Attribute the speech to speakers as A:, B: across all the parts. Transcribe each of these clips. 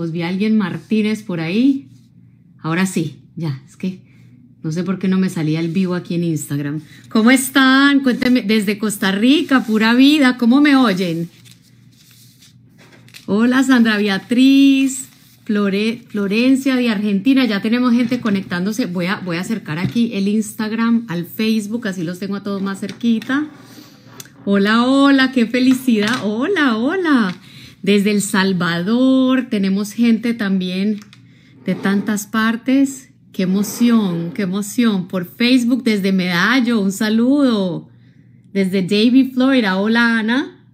A: ¿Os pues vi a alguien Martínez por ahí. Ahora sí, ya, es que no sé por qué no me salía el vivo aquí en Instagram. ¿Cómo están? Cuéntenme, desde Costa Rica, pura vida, ¿cómo me oyen? Hola Sandra Beatriz, Flore, Florencia de Argentina, ya tenemos gente conectándose. Voy a, voy a acercar aquí el Instagram al Facebook, así los tengo a todos más cerquita. Hola, hola, qué felicidad. Hola, hola desde El Salvador, tenemos gente también de tantas partes. Qué emoción, qué emoción. Por Facebook desde Medallo, un saludo. Desde Davie, Florida. Hola, Ana.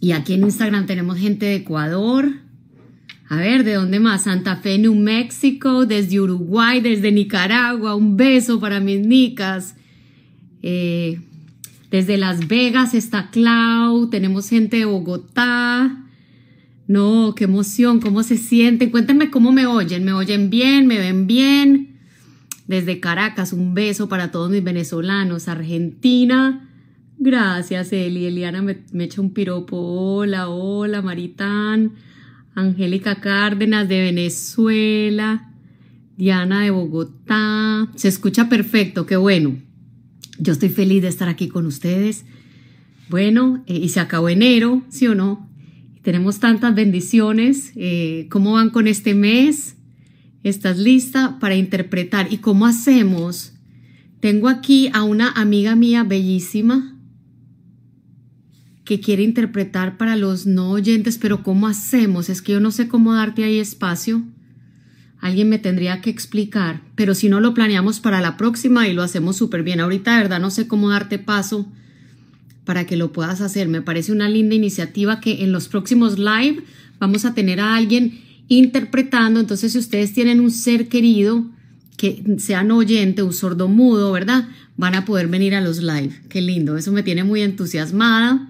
A: Y aquí en Instagram tenemos gente de Ecuador. A ver, ¿de dónde más? Santa Fe, New Mexico, desde Uruguay, desde Nicaragua. Un beso para mis nicas. Eh, desde Las Vegas está Clau, tenemos gente de Bogotá. No, qué emoción, cómo se sienten. Cuéntenme cómo me oyen. ¿Me oyen bien? ¿Me ven bien? Desde Caracas, un beso para todos mis venezolanos. Argentina, gracias Eli. Eliana me, echa un piropo. Hola, hola, Maritán. Angélica Cárdenas de Venezuela. Diana de Bogotá. Se escucha perfecto, qué bueno. Yo estoy feliz de estar aquí con ustedes. Bueno, eh, y se acabó enero, ¿sí o no? Tenemos tantas bendiciones. Eh, ¿Cómo van con este mes? ¿Estás lista para interpretar? ¿Y cómo hacemos? Tengo aquí a una amiga mía bellísima que quiere interpretar para los no oyentes, pero ¿cómo hacemos? Es que yo no sé cómo darte ahí espacio. Alguien me tendría que explicar, pero si no lo planeamos para la próxima y lo hacemos súper bien. Ahorita, verdad, no sé cómo darte paso para que lo puedas hacer. Me parece una linda iniciativa que en los próximos live vamos a tener a alguien interpretando. Entonces, si ustedes tienen un ser querido que sea no oyente, un sordo mudo, ¿verdad? Van a poder venir a los live. Qué lindo, eso me tiene muy entusiasmada.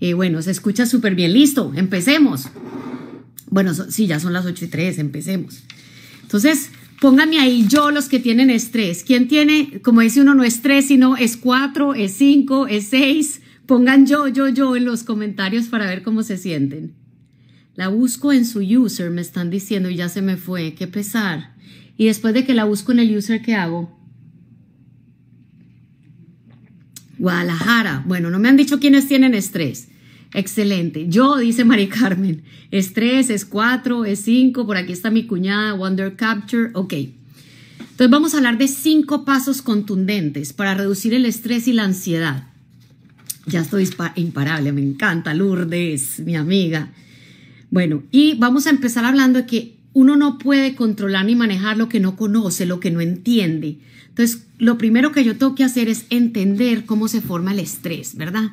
A: Y eh, bueno, se escucha súper bien. Listo, empecemos. Bueno, sí, ya son las 8 y 3, empecemos. Entonces, póngame ahí yo los que tienen estrés. ¿Quién tiene, como dice uno, no es tres, sino es cuatro, es cinco, es seis? Pongan yo, yo, yo en los comentarios para ver cómo se sienten. La busco en su user, me están diciendo, y ya se me fue, qué pesar. Y después de que la busco en el user, ¿qué hago? Guadalajara. Bueno, no me han dicho quiénes tienen estrés. Excelente. Yo, dice María Carmen, es es 4, es 5, por aquí está mi cuñada, Wonder Capture, ok. Entonces vamos a hablar de cinco pasos contundentes para reducir el estrés y la ansiedad. Ya estoy imparable, me encanta, Lourdes, mi amiga. Bueno, y vamos a empezar hablando de que uno no puede controlar ni manejar lo que no conoce, lo que no entiende. Entonces, lo primero que yo tengo que hacer es entender cómo se forma el estrés, ¿verdad?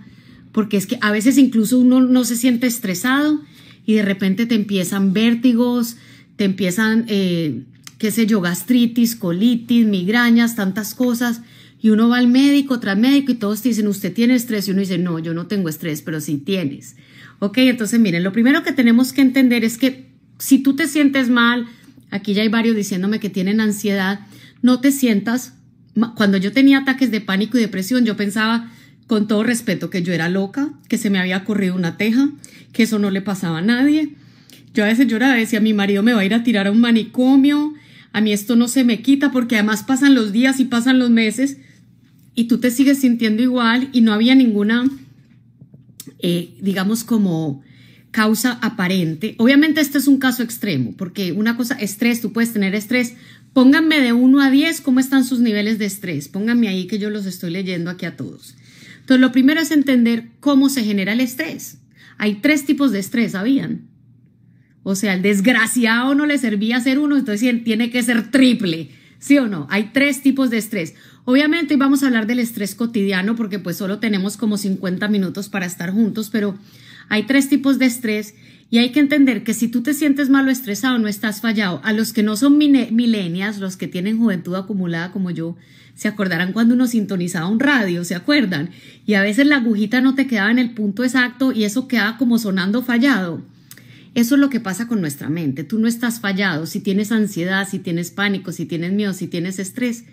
A: porque es que a veces incluso uno no se siente estresado y de repente te empiezan vértigos, te empiezan, eh, qué sé yo, gastritis, colitis, migrañas, tantas cosas. Y uno va al médico, tras médico, y todos te dicen, usted tiene estrés. Y uno dice, no, yo no tengo estrés, pero sí tienes. Ok, entonces miren, lo primero que tenemos que entender es que si tú te sientes mal, aquí ya hay varios diciéndome que tienen ansiedad, no te sientas. Cuando yo tenía ataques de pánico y depresión, yo pensaba, con todo respeto, que yo era loca, que se me había corrido una teja, que eso no le pasaba a nadie. Yo a veces lloraba, decía, mi marido me va a ir a tirar a un manicomio, a mí esto no se me quita porque además pasan los días y pasan los meses y tú te sigues sintiendo igual y no había ninguna, eh, digamos, como causa aparente. Obviamente este es un caso extremo, porque una cosa, estrés, tú puedes tener estrés. Pónganme de 1 a 10 cómo están sus niveles de estrés. Pónganme ahí que yo los estoy leyendo aquí a todos. Entonces, lo primero es entender cómo se genera el estrés. Hay tres tipos de estrés, ¿sabían? O sea, el desgraciado no le servía ser uno, entonces tiene que ser triple. ¿Sí o no? Hay tres tipos de estrés. Obviamente vamos a hablar del estrés cotidiano porque pues solo tenemos como 50 minutos para estar juntos, pero hay tres tipos de estrés y hay que entender que si tú te sientes malo estresado no estás fallado. A los que no son milenias, los que tienen juventud acumulada como yo, se acordarán cuando uno sintonizaba un radio, ¿se acuerdan? Y a veces la agujita no te quedaba en el punto exacto y eso quedaba como sonando fallado. Eso es lo que pasa con nuestra mente. Tú no estás fallado. Si tienes ansiedad, si tienes pánico, si tienes miedo, si tienes estrés,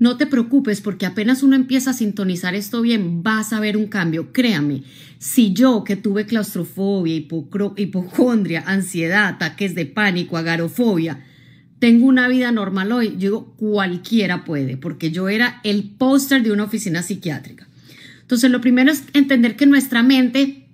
A: no te preocupes porque apenas uno empieza a sintonizar esto bien, vas a ver un cambio. Créame, si yo que tuve claustrofobia, hipocondria, ansiedad, ataques de pánico, agarofobia, tengo una vida normal hoy. Yo digo, cualquiera puede, porque yo era el póster de una oficina psiquiátrica. Entonces, lo primero es entender que nuestra mente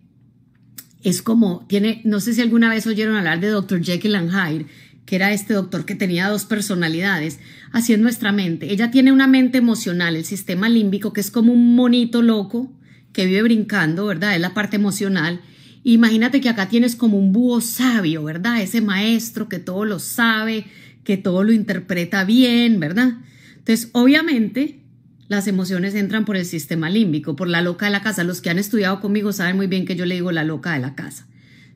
A: es como, tiene, no sé si alguna vez oyeron hablar de Dr. Jekyll and Hyde, que era este doctor que tenía dos personalidades, así es nuestra mente. Ella tiene una mente emocional, el sistema límbico, que es como un monito loco que vive brincando, ¿verdad? Es la parte emocional. Imagínate que acá tienes como un búho sabio, ¿verdad? Ese maestro que todo lo sabe, que todo lo interpreta bien, ¿verdad? Entonces, obviamente, las emociones entran por el sistema límbico, por la loca de la casa. Los que han estudiado conmigo saben muy bien que yo le digo la loca de la casa,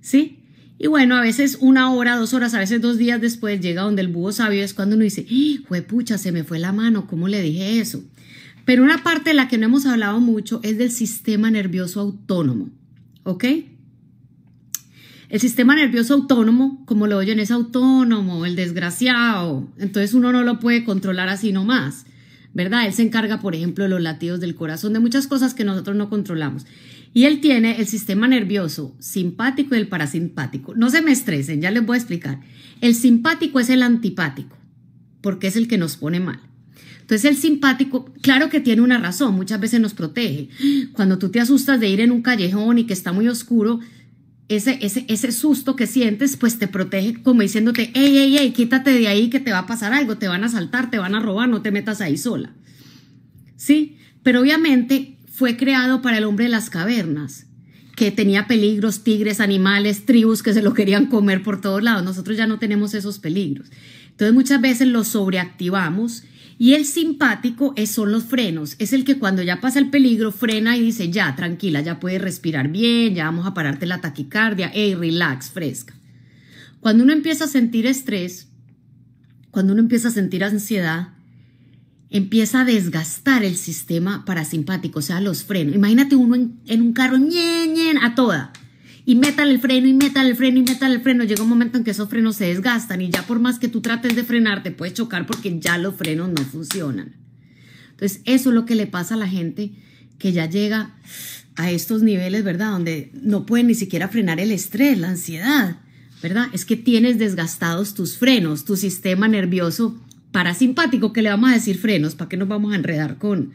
A: ¿sí? Y bueno, a veces una hora, dos horas, a veces dos días después llega donde el búho sabio es cuando uno dice, ¡Ah, pucha, se me fue la mano, ¿cómo le dije eso? Pero una parte de la que no hemos hablado mucho es del sistema nervioso autónomo, ¿ok? El sistema nervioso autónomo, como lo oyen, es autónomo, el desgraciado. Entonces uno no lo puede controlar así nomás, ¿verdad? Él se encarga, por ejemplo, de los latidos del corazón, de muchas cosas que nosotros no controlamos. Y él tiene el sistema nervioso simpático y el parasimpático. No se me estresen, ya les voy a explicar. El simpático es el antipático, porque es el que nos pone mal. Entonces el simpático, claro que tiene una razón, muchas veces nos protege. Cuando tú te asustas de ir en un callejón y que está muy oscuro, ese, ese, ese susto que sientes, pues te protege como diciéndote, hey, hey, hey, quítate de ahí que te va a pasar algo, te van a saltar, te van a robar, no te metas ahí sola. ¿Sí? Pero obviamente fue creado para el hombre de las cavernas, que tenía peligros, tigres, animales, tribus que se lo querían comer por todos lados. Nosotros ya no tenemos esos peligros. Entonces muchas veces lo sobreactivamos y el simpático es, son los frenos, es el que cuando ya pasa el peligro frena y dice, ya, tranquila, ya puedes respirar bien, ya vamos a pararte la taquicardia, hey, relax, fresca. Cuando uno empieza a sentir estrés, cuando uno empieza a sentir ansiedad, empieza a desgastar el sistema parasimpático, o sea, los frenos. Imagínate uno en, un carro ñe, a toda y métale el freno y métale el freno y métale el freno. Llega un momento en que esos frenos se desgastan y ya por más que tú trates de frenar te puedes chocar porque ya los frenos no funcionan. Entonces eso es lo que le pasa a la gente que ya llega a estos niveles, ¿verdad? Donde no pueden ni siquiera frenar el estrés, la ansiedad, ¿verdad? Es que tienes desgastados tus frenos, tu sistema nervioso parasimpático, que le vamos a decir frenos, ¿para qué nos vamos a enredar con,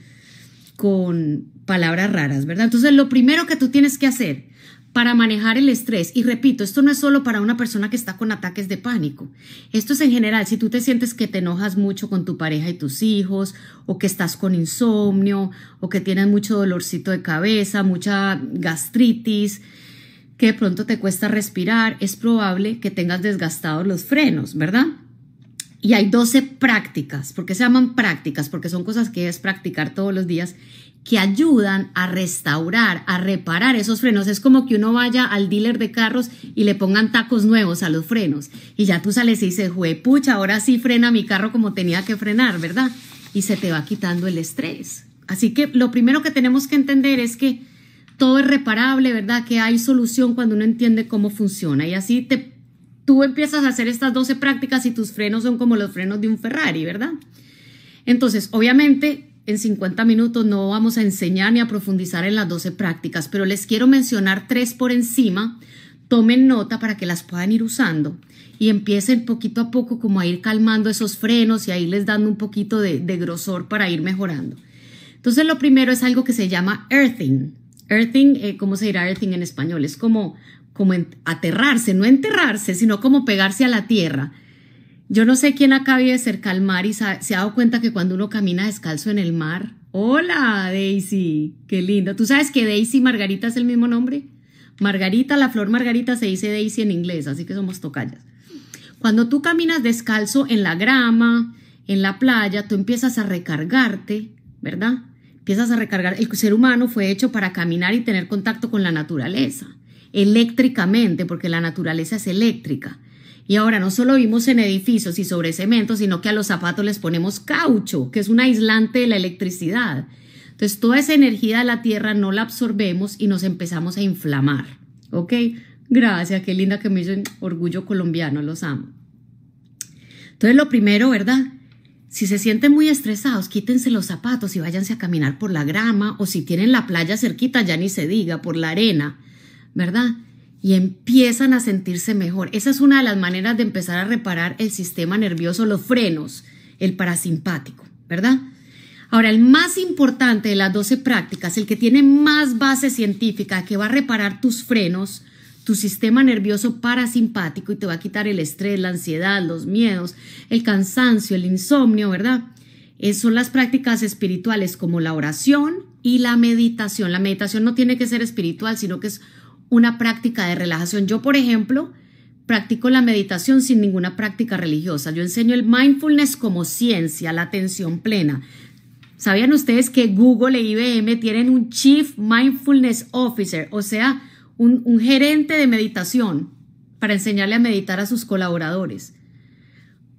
A: con palabras raras, ¿verdad? Entonces, lo primero que tú tienes que hacer para manejar el estrés. Y repito, esto no es solo para una persona que está con ataques de pánico. Esto es en general, si tú te sientes que te enojas mucho con tu pareja y tus hijos, o que estás con insomnio, o que tienes mucho dolorcito de cabeza, mucha gastritis, que de pronto te cuesta respirar, es probable que tengas desgastados los frenos, ¿verdad? Y hay 12 prácticas, porque se llaman prácticas, porque son cosas que es practicar todos los días que ayudan a restaurar, a reparar esos frenos. Es como que uno vaya al dealer de carros y le pongan tacos nuevos a los frenos. Y ya tú sales y dices, jue, pucha, ahora sí frena mi carro como tenía que frenar, ¿verdad? Y se te va quitando el estrés. Así que lo primero que tenemos que entender es que todo es reparable, ¿verdad? Que hay solución cuando uno entiende cómo funciona. Y así te, tú empiezas a hacer estas 12 prácticas y tus frenos son como los frenos de un Ferrari, ¿verdad? Entonces, obviamente, en 50 minutos no vamos a enseñar ni a profundizar en las 12 prácticas, pero les quiero mencionar tres por encima. Tomen nota para que las puedan ir usando y empiecen poquito a poco como a ir calmando esos frenos y a irles dando un poquito de, grosor para ir mejorando. Entonces lo primero es algo que se llama earthing. Earthing, eh, ¿cómo se dirá earthing en español? Es como, como aterrarse, no enterrarse, sino como pegarse a la tierra yo no sé quién acá de cerca al mar y se ha dado cuenta que cuando uno camina descalzo en el mar. Hola, Daisy. Qué linda! ¿Tú sabes que Daisy Margarita es el mismo nombre? Margarita, la flor Margarita se dice Daisy en inglés, así que somos tocallas. Cuando tú caminas descalzo en la grama, en la playa, tú empiezas a recargarte, ¿verdad? Empiezas a recargar. El ser humano fue hecho para caminar y tener contacto con la naturaleza, eléctricamente, porque la naturaleza es eléctrica. Y ahora no solo vimos en edificios y sobre cemento, sino que a los zapatos les ponemos caucho, que es un aislante de la electricidad. Entonces toda esa energía de la Tierra no la absorbemos y nos empezamos a inflamar. ¿Ok? Gracias, qué linda que me dicen. orgullo colombiano, los amo. Entonces lo primero, ¿verdad? Si se sienten muy estresados, quítense los zapatos y váyanse a caminar por la grama o si tienen la playa cerquita, ya ni se diga, por la arena, ¿verdad? y empiezan a sentirse mejor. Esa es una de las maneras de empezar a reparar el sistema nervioso, los frenos, el parasimpático, ¿verdad? Ahora, el más importante de las 12 prácticas, el que tiene más base científica, que va a reparar tus frenos, tu sistema nervioso parasimpático y te va a quitar el estrés, la ansiedad, los miedos, el cansancio, el insomnio, ¿verdad? Es, son las prácticas espirituales como la oración y la meditación. La meditación no tiene que ser espiritual, sino que es una práctica de relajación. Yo, por ejemplo, practico la meditación sin ninguna práctica religiosa. Yo enseño el mindfulness como ciencia, la atención plena. ¿Sabían ustedes que Google e IBM tienen un Chief Mindfulness Officer, o sea, un, gerente de meditación para enseñarle a meditar a sus colaboradores?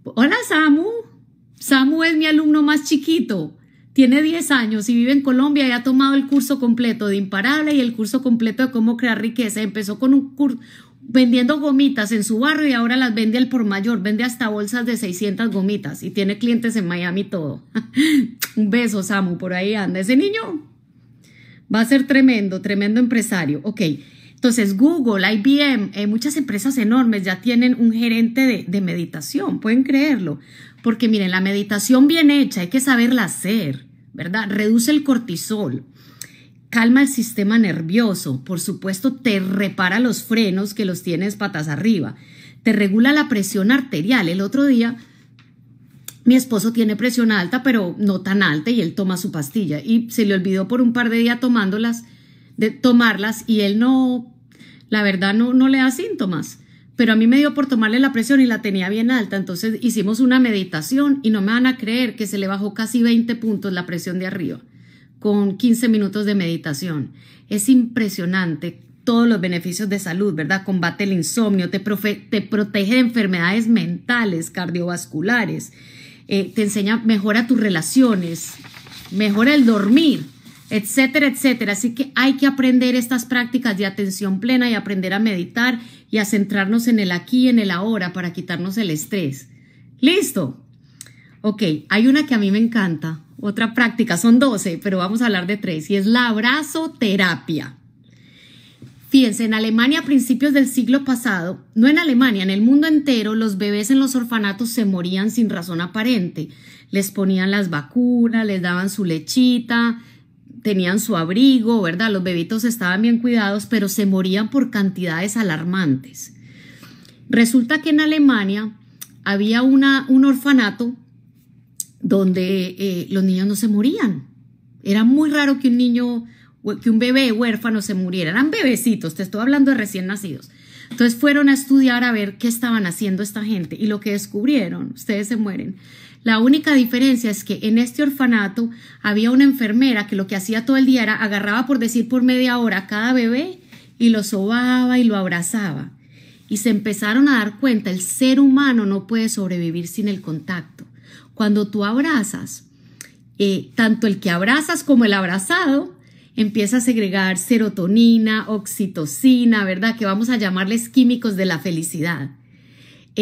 A: Hola Samu, Samu es mi alumno más chiquito tiene 10 años y vive en Colombia y ha tomado el curso completo de Imparable y el curso completo de cómo crear riqueza. Empezó con un curso vendiendo gomitas en su barrio y ahora las vende al por mayor, vende hasta bolsas de 600 gomitas y tiene clientes en Miami y todo. un beso, Samu, por ahí anda. Ese niño va a ser tremendo, tremendo empresario. Ok, entonces Google, IBM, eh, muchas empresas enormes ya tienen un gerente de meditación, pueden creerlo, porque miren, la meditación bien hecha hay que saberla hacer. ¿verdad? Reduce el cortisol, calma el sistema nervioso, por supuesto te repara los frenos que los tienes patas arriba, te regula la presión arterial. El otro día mi esposo tiene presión alta, pero no tan alta y él toma su pastilla y se le olvidó por un par de días tomándolas, de tomarlas y él no, la verdad no, no le da síntomas pero a mí me dio por tomarle la presión y la tenía bien alta, entonces hicimos una meditación y no me van a creer que se le bajó casi 20 puntos la presión de arriba con 15 minutos de meditación. Es impresionante todos los beneficios de salud, ¿verdad? Combate el insomnio, te, protege de enfermedades mentales, cardiovasculares, eh, te enseña, mejora tus relaciones, mejora el dormir etcétera, etcétera. Así que hay que aprender estas prácticas de atención plena y aprender a meditar y a centrarnos en el aquí y en el ahora para quitarnos el estrés. Listo. Ok, hay una que a mí me encanta, otra práctica, son 12, pero vamos a hablar de tres, y es la abrazoterapia. Fíjense, en Alemania a principios del siglo pasado, no en Alemania, en el mundo entero, los bebés en los orfanatos se morían sin razón aparente. Les ponían las vacunas, les daban su lechita, tenían su abrigo, ¿verdad? Los bebitos estaban bien cuidados, pero se morían por cantidades alarmantes. Resulta que en Alemania había una, un orfanato donde eh, los niños no se morían. Era muy raro que un niño, que un bebé huérfano se muriera. Eran bebecitos, te estoy hablando de recién nacidos. Entonces fueron a estudiar a ver qué estaban haciendo esta gente y lo que descubrieron, ustedes se mueren, la única diferencia es que en este orfanato había una enfermera que lo que hacía todo el día era agarraba por decir por media hora a cada bebé y lo sobaba y lo abrazaba. Y se empezaron a dar cuenta, el ser humano no puede sobrevivir sin el contacto. Cuando tú abrazas, eh, tanto el que abrazas como el abrazado empieza a segregar serotonina, oxitocina, ¿verdad? Que vamos a llamarles químicos de la felicidad.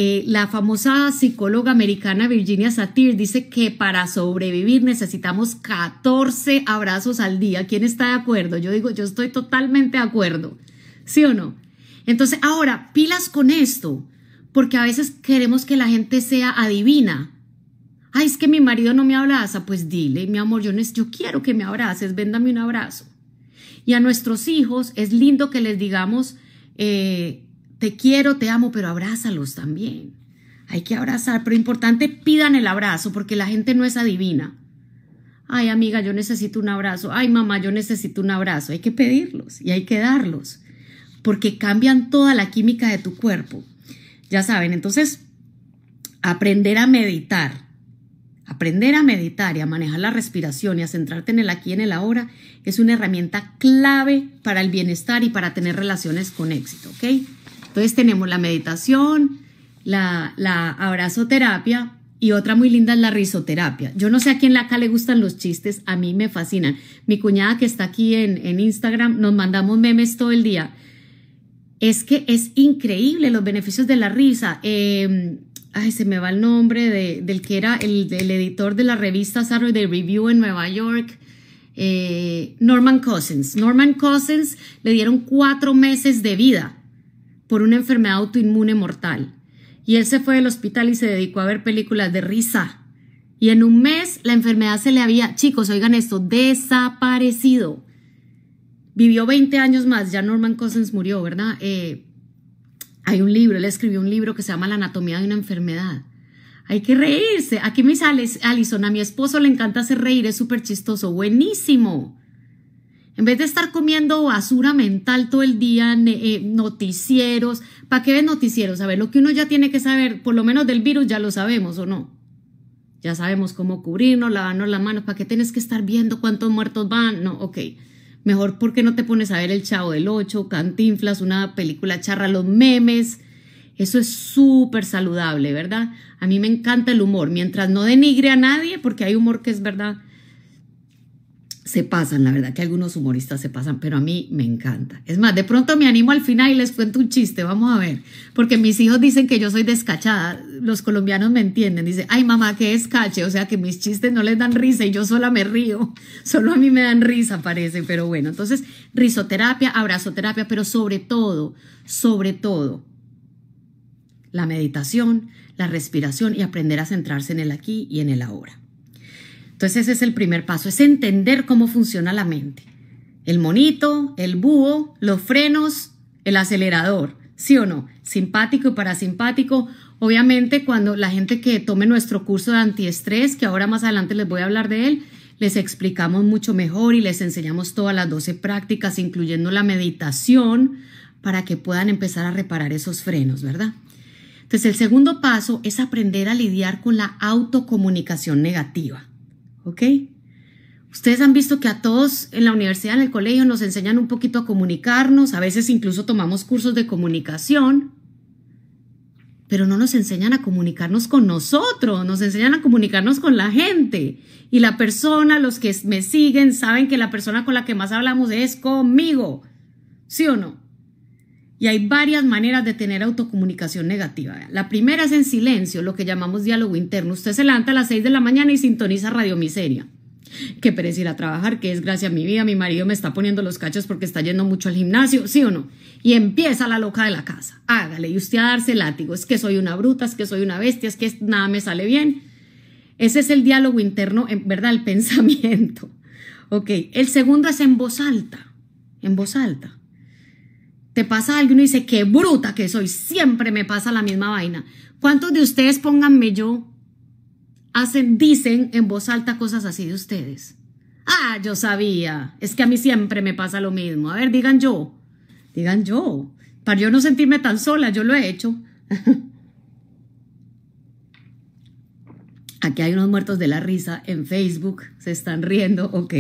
A: Eh, la famosa psicóloga americana Virginia Satir dice que para sobrevivir necesitamos 14 abrazos al día. ¿Quién está de acuerdo? Yo digo, yo estoy totalmente de acuerdo. ¿Sí o no? Entonces, ahora, pilas con esto, porque a veces queremos que la gente sea adivina. Ay, es que mi marido no me abraza. Pues dile, mi amor, yo, quiero que me abraces, véndame un abrazo. Y a nuestros hijos es lindo que les digamos, eh, te quiero, te amo, pero abrázalos también. Hay que abrazar, pero importante, pidan el abrazo porque la gente no es adivina. Ay, amiga, yo necesito un abrazo. Ay, mamá, yo necesito un abrazo. Hay que pedirlos y hay que darlos porque cambian toda la química de tu cuerpo. Ya saben, entonces, aprender a meditar, aprender a meditar y a manejar la respiración y a centrarte en el aquí y en el ahora es una herramienta clave para el bienestar y para tener relaciones con éxito, ¿ok? Entonces tenemos la meditación, la, abrazoterapia y otra muy linda es la risoterapia. Yo no sé a quién acá le gustan los chistes, a mí me fascinan. Mi cuñada que está aquí en, Instagram, nos mandamos memes todo el día. Es que es increíble los beneficios de la risa. Em, ay, se me va el nombre del que era el, editor de la revista Saturday Review en Nueva York, eh, Norman Cousins. Norman Cousins le dieron cuatro meses de vida por una enfermedad autoinmune mortal. Y él se fue del hospital y se dedicó a ver películas de risa. Y en un mes la enfermedad se le había, chicos, oigan esto, desaparecido. Vivió 20 años más, ya Norman Cousins murió, ¿verdad? Eh, hay un libro, le escribió un libro que se llama La anatomía de una enfermedad. Hay que reírse. Aquí me sale Alison, a mi esposo le encanta hacer reír, es súper chistoso, buenísimo. En vez de estar comiendo basura mental todo el día, eh, noticieros, ¿para qué ves noticieros? A ver, lo que uno ya tiene que saber, por lo menos del virus ya lo sabemos o no. Ya sabemos cómo cubrirnos, lavarnos las manos, ¿para qué tienes que estar viendo cuántos muertos van? No, ok. Mejor porque no te pones a ver El Chavo del Ocho, Cantinflas, una película charra, los memes. Eso es súper saludable, ¿verdad? A mí me encanta el humor, mientras no denigre a nadie, porque hay humor que es verdad se pasan, la verdad que algunos humoristas se pasan, pero a mí me encanta. Es más, de pronto me animo al final y les cuento un chiste, vamos a ver, porque mis hijos dicen que yo soy descachada, los colombianos me entienden, dicen, ay mamá, qué descache, o sea que mis chistes no les dan risa y yo sola me río, solo a mí me dan risa parece, pero bueno, entonces risoterapia, abrazoterapia, pero sobre todo, sobre todo, la meditación, la respiración y aprender a centrarse en el aquí y en el ahora. Entonces ese es el primer paso, es entender cómo funciona la mente. El monito, el búho, los frenos, el acelerador, ¿sí o no? Simpático y parasimpático. Obviamente cuando la gente que tome nuestro curso de antiestrés, que ahora más adelante les voy a hablar de él, les explicamos mucho mejor y les enseñamos todas las 12 prácticas, incluyendo la meditación, para que puedan empezar a reparar esos frenos, ¿verdad? Entonces, el segundo paso es aprender a lidiar con la autocomunicación negativa. ¿ok? Ustedes han visto que a todos en la universidad, en el colegio, nos enseñan un poquito a comunicarnos, a veces incluso tomamos cursos de comunicación, pero no nos enseñan a comunicarnos con nosotros, nos enseñan a comunicarnos con la gente. Y la persona, los que me siguen, saben que la persona con la que más hablamos es conmigo, ¿sí o no? Y hay varias maneras de tener autocomunicación negativa. La primera es en silencio, lo que llamamos diálogo interno. Usted se levanta a las 6 de la mañana y sintoniza Radio Miseria. Que pereza ir a trabajar, que a mi vida, mi marido me está poniendo los cachos porque está yendo mucho al gimnasio, ¿sí o no? Y empieza la loca de la casa. Hágale, y usted a darse látigo. Es que soy una bruta, es que soy una bestia, es que nada me sale bien. Ese es el diálogo interno, en verdad, el pensamiento. Ok, el segundo es en voz alta. En voz alta te pasa alguien y dice, qué bruta que soy, siempre me pasa la misma vaina. ¿Cuántos de ustedes, pónganme yo, hacen, dicen en voz alta cosas así de ustedes? Ah, yo sabía, es que a mí siempre me pasa lo mismo. A ver, digan yo, digan yo, para yo no sentirme tan sola, yo lo he hecho. Aquí hay unos muertos de la risa en Facebook, se están riendo, ok.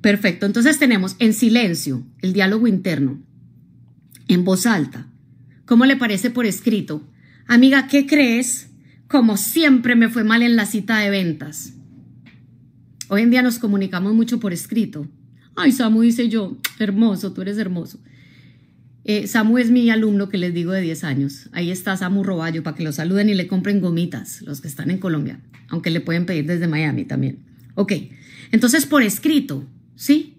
A: Perfecto, entonces tenemos en silencio el diálogo interno en voz alta. ¿Cómo le parece por escrito? Amiga, ¿qué crees? Como siempre me fue mal en la cita de ventas. Hoy en día nos comunicamos mucho por escrito. Ay, Samu, dice yo, hermoso, tú eres hermoso. Eh, Samu es mi alumno que les digo de 10 años. Ahí está Samu Roballo para que lo saluden y le compren gomitas, los que están en Colombia, aunque le pueden pedir desde Miami también. Ok, entonces por escrito, ¿sí?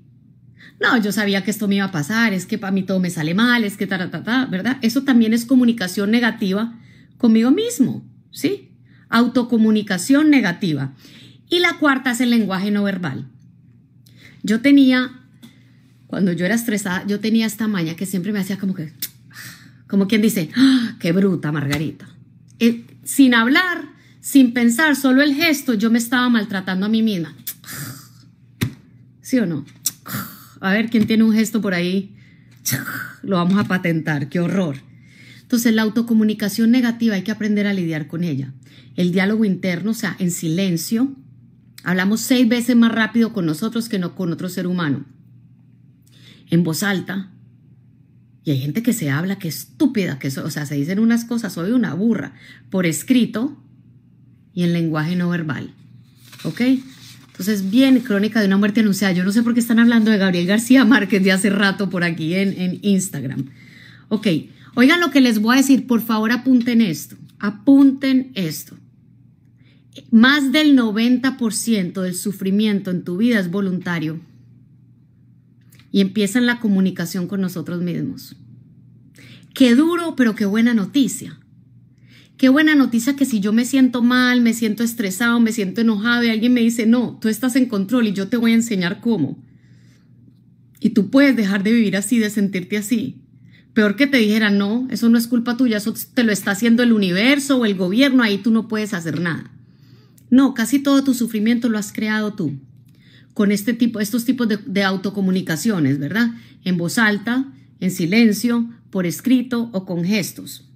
A: no, yo sabía que esto me iba a pasar, es que para mí todo me sale mal, es que ta, ta, ta, ¿verdad? Eso también es comunicación negativa conmigo mismo, ¿sí? Autocomunicación negativa. Y la cuarta es el lenguaje no verbal. Yo tenía, cuando yo era estresada, yo tenía esta maña que siempre me hacía como que, como quien dice, ¡Ah! qué bruta, Margarita. Eh, sin hablar, sin pensar, solo el gesto, yo me estaba maltratando a mí misma. ¿Sí o no? A ver quién tiene un gesto por ahí. Lo vamos a patentar. Qué horror. Entonces, la autocomunicación negativa hay que aprender a lidiar con ella. El diálogo interno, o sea, en silencio. Hablamos seis veces más rápido con nosotros que no con otro ser humano. En voz alta. Y hay gente que se habla que estúpida, que o sea, se dicen unas cosas, soy una burra, por escrito y en lenguaje no verbal. ¿Ok? Entonces, bien, Crónica de una muerte anunciada. Yo no sé por qué están hablando de Gabriel García Márquez de hace rato por aquí en, en Instagram. Ok, oigan lo que les voy a decir, por favor apunten esto, apunten esto. Más del 90% del sufrimiento en tu vida es voluntario y empieza en la comunicación con nosotros mismos. Qué duro, pero qué buena noticia. Qué buena noticia que si yo me siento mal, me siento estresado, me siento enojado y alguien me dice, no, tú estás en control y yo te voy a enseñar cómo. Y tú puedes dejar de vivir así, de sentirte así. Peor que te dijera, no, eso no es culpa tuya, eso te lo está haciendo el universo o el gobierno, ahí tú no puedes hacer nada. No, casi todo tu sufrimiento lo has creado tú con este tipo, estos tipos de, de, autocomunicaciones, ¿verdad? En voz alta, en silencio, por escrito o con gestos.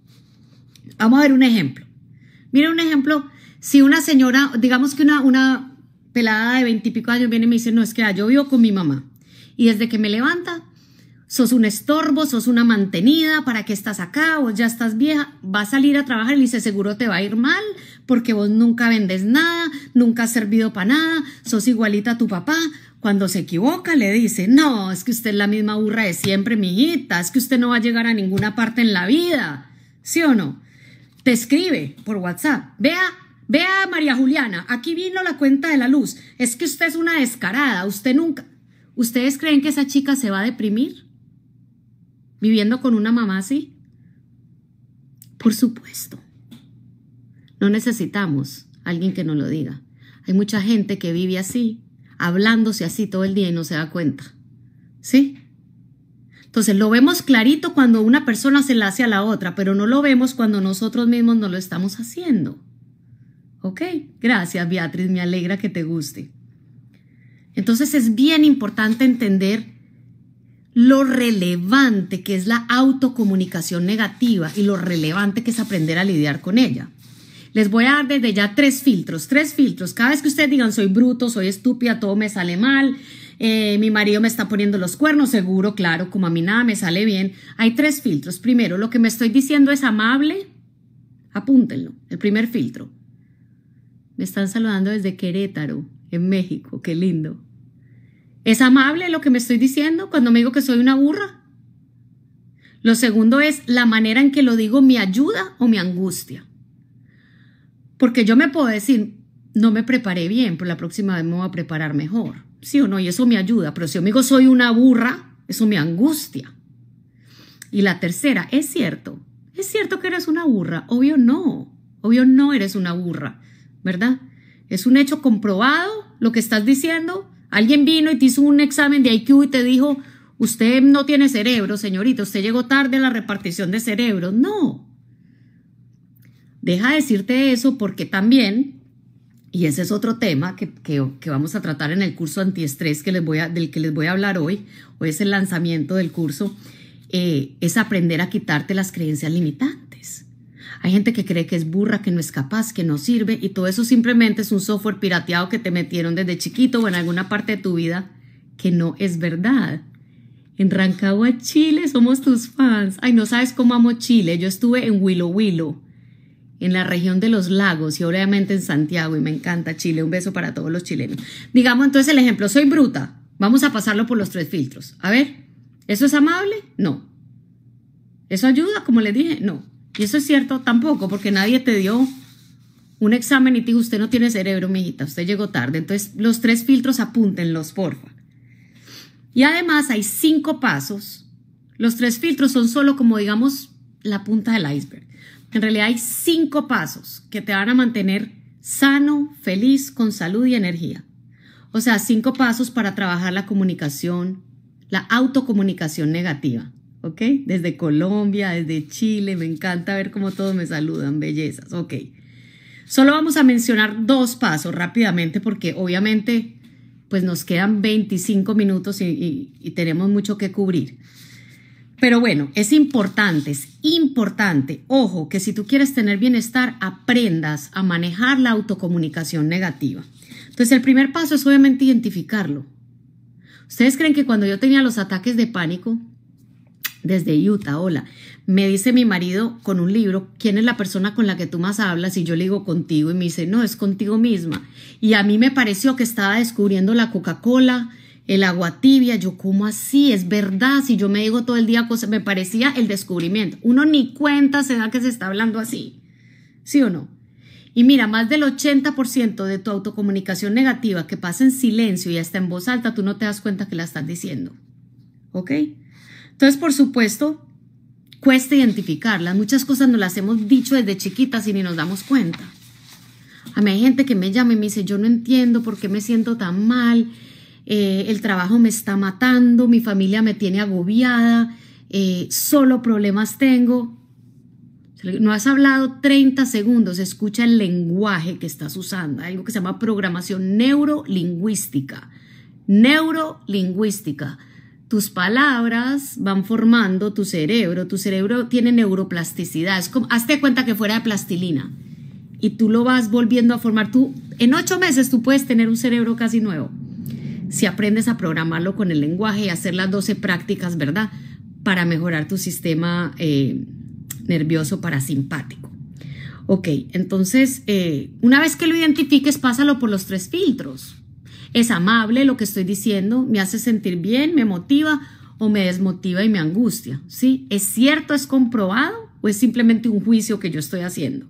A: Vamos a ver un ejemplo. Mira un ejemplo, si una señora, digamos que una, una pelada de veintipico años viene y me dice, no, es que yo vivo con mi mamá. Y desde que me levanta, sos un estorbo, sos una mantenida, ¿para qué estás acá? Vos ya estás vieja, vas a salir a trabajar y le dice, seguro te va a ir mal, porque vos nunca vendes nada, nunca has servido para nada, sos igualita a tu papá. Cuando se equivoca le dice, no, es que usted es la misma burra de siempre, mijita, es que usted no va a llegar a ninguna parte en la vida, ¿sí o no? te escribe por WhatsApp. Vea, vea María Juliana, aquí vino la cuenta de la luz. Es que usted es una descarada, usted nunca. ¿Ustedes creen que esa chica se va a deprimir? ¿Viviendo con una mamá así? Por supuesto. No necesitamos alguien que nos lo diga. Hay mucha gente que vive así, hablándose así todo el día y no se da cuenta. ¿Sí? Entonces lo vemos clarito cuando una persona se la hace a la otra, pero no lo vemos cuando nosotros mismos no lo estamos haciendo. Ok, gracias Beatriz, me alegra que te guste. Entonces es bien importante entender lo relevante que es la autocomunicación negativa y lo relevante que es aprender a lidiar con ella. Les voy a dar desde ya tres filtros, tres filtros. Cada vez que ustedes digan soy bruto, soy estúpida, todo me sale mal, eh, mi marido me está poniendo los cuernos, seguro, claro, como a mí nada me sale bien. Hay tres filtros. Primero, lo que me estoy diciendo es amable. Apúntenlo, el primer filtro. Me están saludando desde Querétaro, en México, qué lindo. ¿Es amable lo que me estoy diciendo cuando me digo que soy una burra? Lo segundo es la manera en que lo digo me ayuda o me angustia. Porque yo me puedo decir, no me preparé bien, pero la próxima vez me voy a preparar mejor sí o no, y eso me ayuda, pero si amigo, soy una burra, eso me angustia. Y la tercera, es cierto, es cierto que eres una burra, obvio no, obvio no eres una burra, ¿verdad? Es un hecho comprobado lo que estás diciendo. Alguien vino y te hizo un examen de IQ y te dijo, usted no tiene cerebro, señorita, usted llegó tarde a la repartición de cerebros. No. Deja decirte eso porque también y ese es otro tema que, vamos a tratar en el curso antiestrés que les voy a, del que les voy a hablar hoy. Hoy es el lanzamiento del curso. Eh, es aprender a quitarte las creencias limitantes. Hay gente que cree que es burra, que no es capaz, que no sirve y todo eso simplemente es un software pirateado que te metieron desde chiquito o en alguna parte de tu vida que no es verdad. En Rancagua, Chile, somos tus fans. Ay, no sabes cómo amo Chile. Yo estuve en Willow Willow en la región de los lagos y obviamente en Santiago, y me encanta Chile, un beso para todos los chilenos. Digamos entonces el ejemplo, soy bruta, vamos a pasarlo por los tres filtros. A ver, ¿eso es amable? No. ¿Eso ayuda? Como les dije, no. Y eso es cierto tampoco, porque nadie te dio un examen y te dijo, usted no tiene cerebro, mijita, usted llegó tarde. Entonces, los tres filtros apúntenlos, porfa. Y además hay cinco pasos. Los tres filtros son solo como, digamos, la punta del iceberg. En realidad hay cinco pasos que te van a mantener sano, feliz, con salud y energía. O sea, cinco pasos para trabajar la comunicación, la autocomunicación negativa. ¿Ok? Desde Colombia, desde Chile, me encanta ver cómo todos me saludan, bellezas. Ok. Solo vamos a mencionar dos pasos rápidamente porque obviamente pues nos quedan 25 minutos y tenemos mucho que cubrir. Pero bueno, es importante, es importante, ojo, que si tú quieres tener bienestar, aprendas a manejar la autocomunicación negativa. Entonces, el primer paso es obviamente identificarlo. ¿Ustedes creen que cuando yo tenía los ataques de pánico, desde Utah, hola, me dice mi marido con un libro, ¿quién es la persona con la que tú más hablas? Y yo le digo contigo y me dice, no, es contigo misma. Y a mí me pareció que estaba descubriendo la Coca-Cola, el agua tibia, yo como así, es verdad, si yo me digo todo el día cosas, me parecía el descubrimiento. Uno ni cuenta se da que se está hablando así, ¿sí o no? Y mira, más del 80% de tu autocomunicación negativa que pasa en silencio y hasta en voz alta, tú no te das cuenta que la estás diciendo. ¿Ok? Entonces, por supuesto, cuesta identificarlas. Muchas cosas nos las hemos dicho desde chiquitas y ni nos damos cuenta. A mí hay gente que me llama y me dice, yo no entiendo por qué me siento tan mal eh, el trabajo me está matando, mi familia me tiene agobiada, eh, solo problemas tengo. No has hablado 30 segundos, escucha el lenguaje que estás usando, algo que se llama programación neurolingüística. Neurolingüística. Tus palabras van formando tu cerebro, tu cerebro tiene neuroplasticidad, hazte cuenta que fuera de plastilina y tú lo vas volviendo a formar. Tú, en ocho meses tú puedes tener un cerebro casi nuevo si aprendes a programarlo con el lenguaje y hacer las 12 prácticas, ¿verdad? Para mejorar tu sistema eh, nervioso parasimpático. Ok, entonces, eh, una vez que lo identifiques, pásalo por los tres filtros. Es amable lo que estoy diciendo, me hace sentir bien, me motiva o me desmotiva y me angustia. ¿sí? ¿Es cierto, es comprobado o es simplemente un juicio que yo estoy haciendo?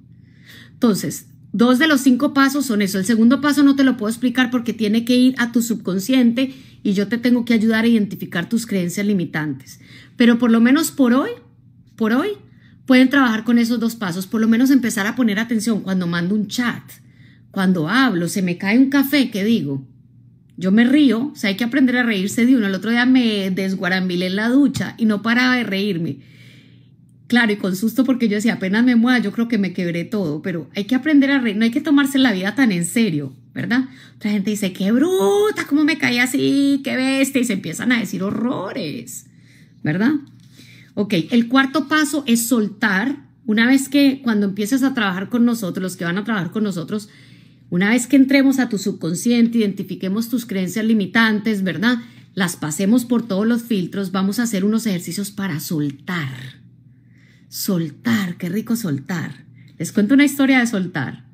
A: Entonces, Dos de los cinco pasos son eso. El segundo paso no te lo puedo explicar porque tiene que ir a tu subconsciente y yo te tengo que ayudar a identificar tus creencias limitantes. Pero por lo menos por hoy, por hoy, pueden trabajar con esos dos pasos. Por lo menos empezar a poner atención cuando mando un chat, cuando hablo, se me cae un café, ¿qué digo? Yo me río, o sea, hay que aprender a reírse de uno. El otro día me desguarambilé en la ducha y no paraba de reírme. Claro, y con susto porque yo decía, apenas me mueva, yo creo que me quebré todo, pero hay que aprender a reír, no hay que tomarse la vida tan en serio, ¿verdad? Otra gente dice, qué bruta, cómo me caí así, qué bestia, y se empiezan a decir horrores, ¿verdad? Ok, el cuarto paso es soltar. Una vez que cuando empieces a trabajar con nosotros, los que van a trabajar con nosotros, una vez que entremos a tu subconsciente, identifiquemos tus creencias limitantes, ¿verdad? Las pasemos por todos los filtros, vamos a hacer unos ejercicios para soltar Soltar, qué rico soltar. Les cuento una historia de soltar.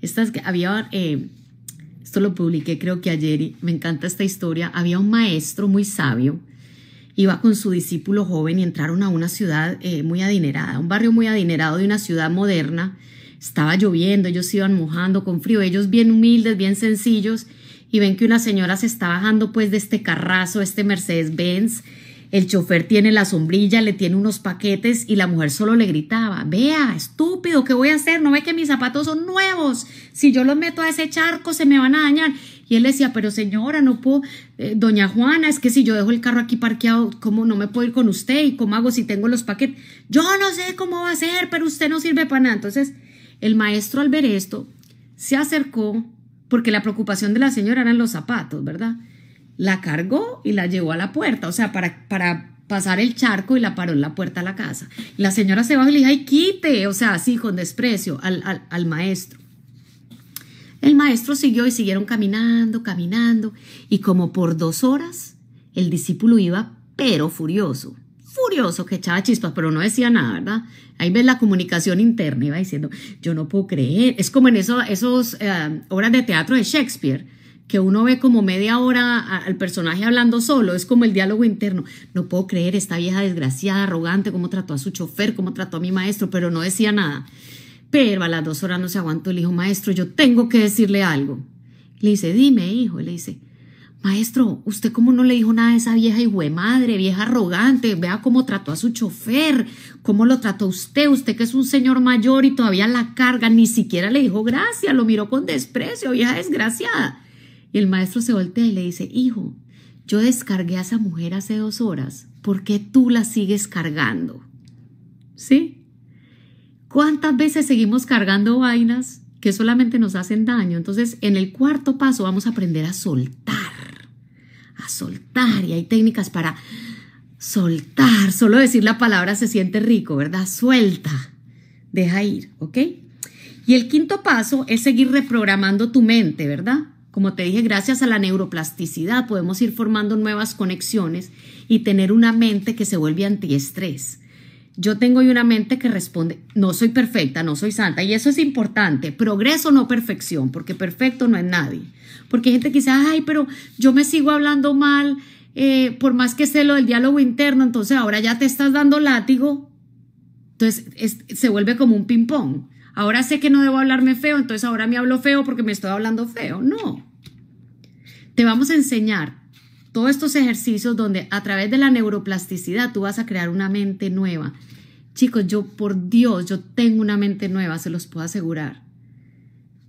A: Estas que había, eh, esto lo publiqué creo que ayer y me encanta esta historia. Había un maestro muy sabio, iba con su discípulo joven y entraron a una ciudad eh, muy adinerada, un barrio muy adinerado de una ciudad moderna. Estaba lloviendo, ellos se iban mojando con frío, ellos bien humildes, bien sencillos, y ven que una señora se está bajando pues de este carrazo, este Mercedes Benz, el chofer tiene la sombrilla, le tiene unos paquetes y la mujer solo le gritaba, vea, estúpido, ¿qué voy a hacer? ¿No ve que mis zapatos son nuevos? Si yo los meto a ese charco se me van a dañar. Y él decía, pero señora, no puedo, eh, doña Juana, es que si yo dejo el carro aquí parqueado, ¿cómo no me puedo ir con usted? ¿Y cómo hago si tengo los paquetes? Yo no sé cómo va a ser, pero usted no sirve para nada. Entonces, el maestro al ver esto, se acercó, porque la preocupación de la señora eran los zapatos, ¿verdad? la cargó y la llevó a la puerta, o sea, para, para pasar el charco y la paró en la puerta de la casa. la señora se va y le dice ay, quite, o sea, así con desprecio al, maestro. El maestro siguió y siguieron caminando, caminando, y como por dos horas el discípulo iba, pero furioso, furioso, que echaba chispas, pero no decía nada, ¿verdad? Ahí ves la comunicación interna, iba diciendo, yo no puedo creer, es como en esas esos eh, obras de teatro de Shakespeare, que uno ve como media hora al personaje hablando solo, es como el diálogo interno. No puedo creer esta vieja desgraciada, arrogante, cómo trató a su chofer, cómo trató a mi maestro, pero no decía nada. Pero a las dos horas no se aguantó, el hijo, maestro, yo tengo que decirle algo. Le dice, dime, hijo, le dice, maestro, ¿usted cómo no le dijo nada a esa vieja de madre, vieja arrogante? Vea cómo trató a su chofer, cómo lo trató usted, usted que es un señor mayor y todavía la carga, ni siquiera le dijo gracias, lo miró con desprecio, vieja desgraciada. Y el maestro se voltea y le dice, hijo, yo descargué a esa mujer hace dos horas, ¿por qué tú la sigues cargando? ¿Sí? ¿Cuántas veces seguimos cargando vainas que solamente nos hacen daño? Entonces, en el cuarto paso vamos a aprender a soltar, a soltar. Y hay técnicas para soltar. Solo decir la palabra se siente rico, ¿verdad? Suelta, deja ir, ¿ok? Y el quinto paso es seguir reprogramando tu mente, ¿verdad? Como te dije, gracias a la neuroplasticidad podemos ir formando nuevas conexiones y tener una mente que se vuelve antiestrés. Yo tengo una mente que responde, no soy perfecta, no soy santa, y eso es importante, progreso no perfección, porque perfecto no es nadie. Porque hay gente que dice, ay, pero yo me sigo hablando mal, eh, por más que sé lo del diálogo interno, entonces ahora ya te estás dando látigo, entonces se vuelve como un ping-pong. Ahora sé que no debo hablarme feo, entonces ahora me hablo feo porque me estoy hablando feo. No. Te vamos a enseñar todos estos ejercicios donde a través de la neuroplasticidad tú vas a crear una mente nueva. Chicos, yo por Dios, yo tengo una mente nueva, se los puedo asegurar.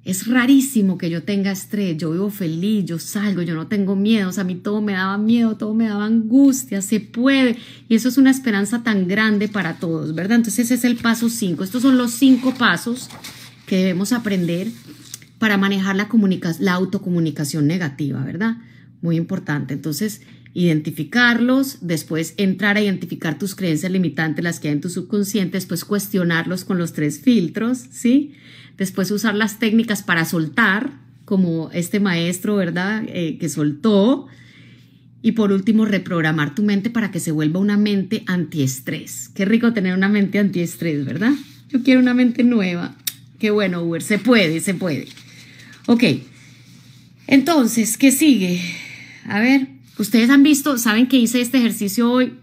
A: Es rarísimo que yo tenga estrés, yo vivo feliz, yo salgo, yo no tengo miedo, o sea, a mí todo me daba miedo, todo me daba angustia, se puede. Y eso es una esperanza tan grande para todos, ¿verdad? Entonces ese es el paso 5. Estos son los cinco pasos que debemos aprender para manejar la, la autocomunicación negativa, ¿verdad? Muy importante. Entonces, identificarlos, después entrar a identificar tus creencias limitantes, las que hay en tu subconsciente, después cuestionarlos con los tres filtros, ¿sí? sí después usar las técnicas para soltar, como este maestro, ¿verdad? Eh, que soltó. Y por último, reprogramar tu mente para que se vuelva una mente antiestrés. Qué rico tener una mente antiestrés, ¿verdad? Yo quiero una mente nueva. Qué bueno, Uber, se puede, se puede. Ok, entonces, ¿qué sigue? A ver, ustedes han visto, saben que hice este ejercicio hoy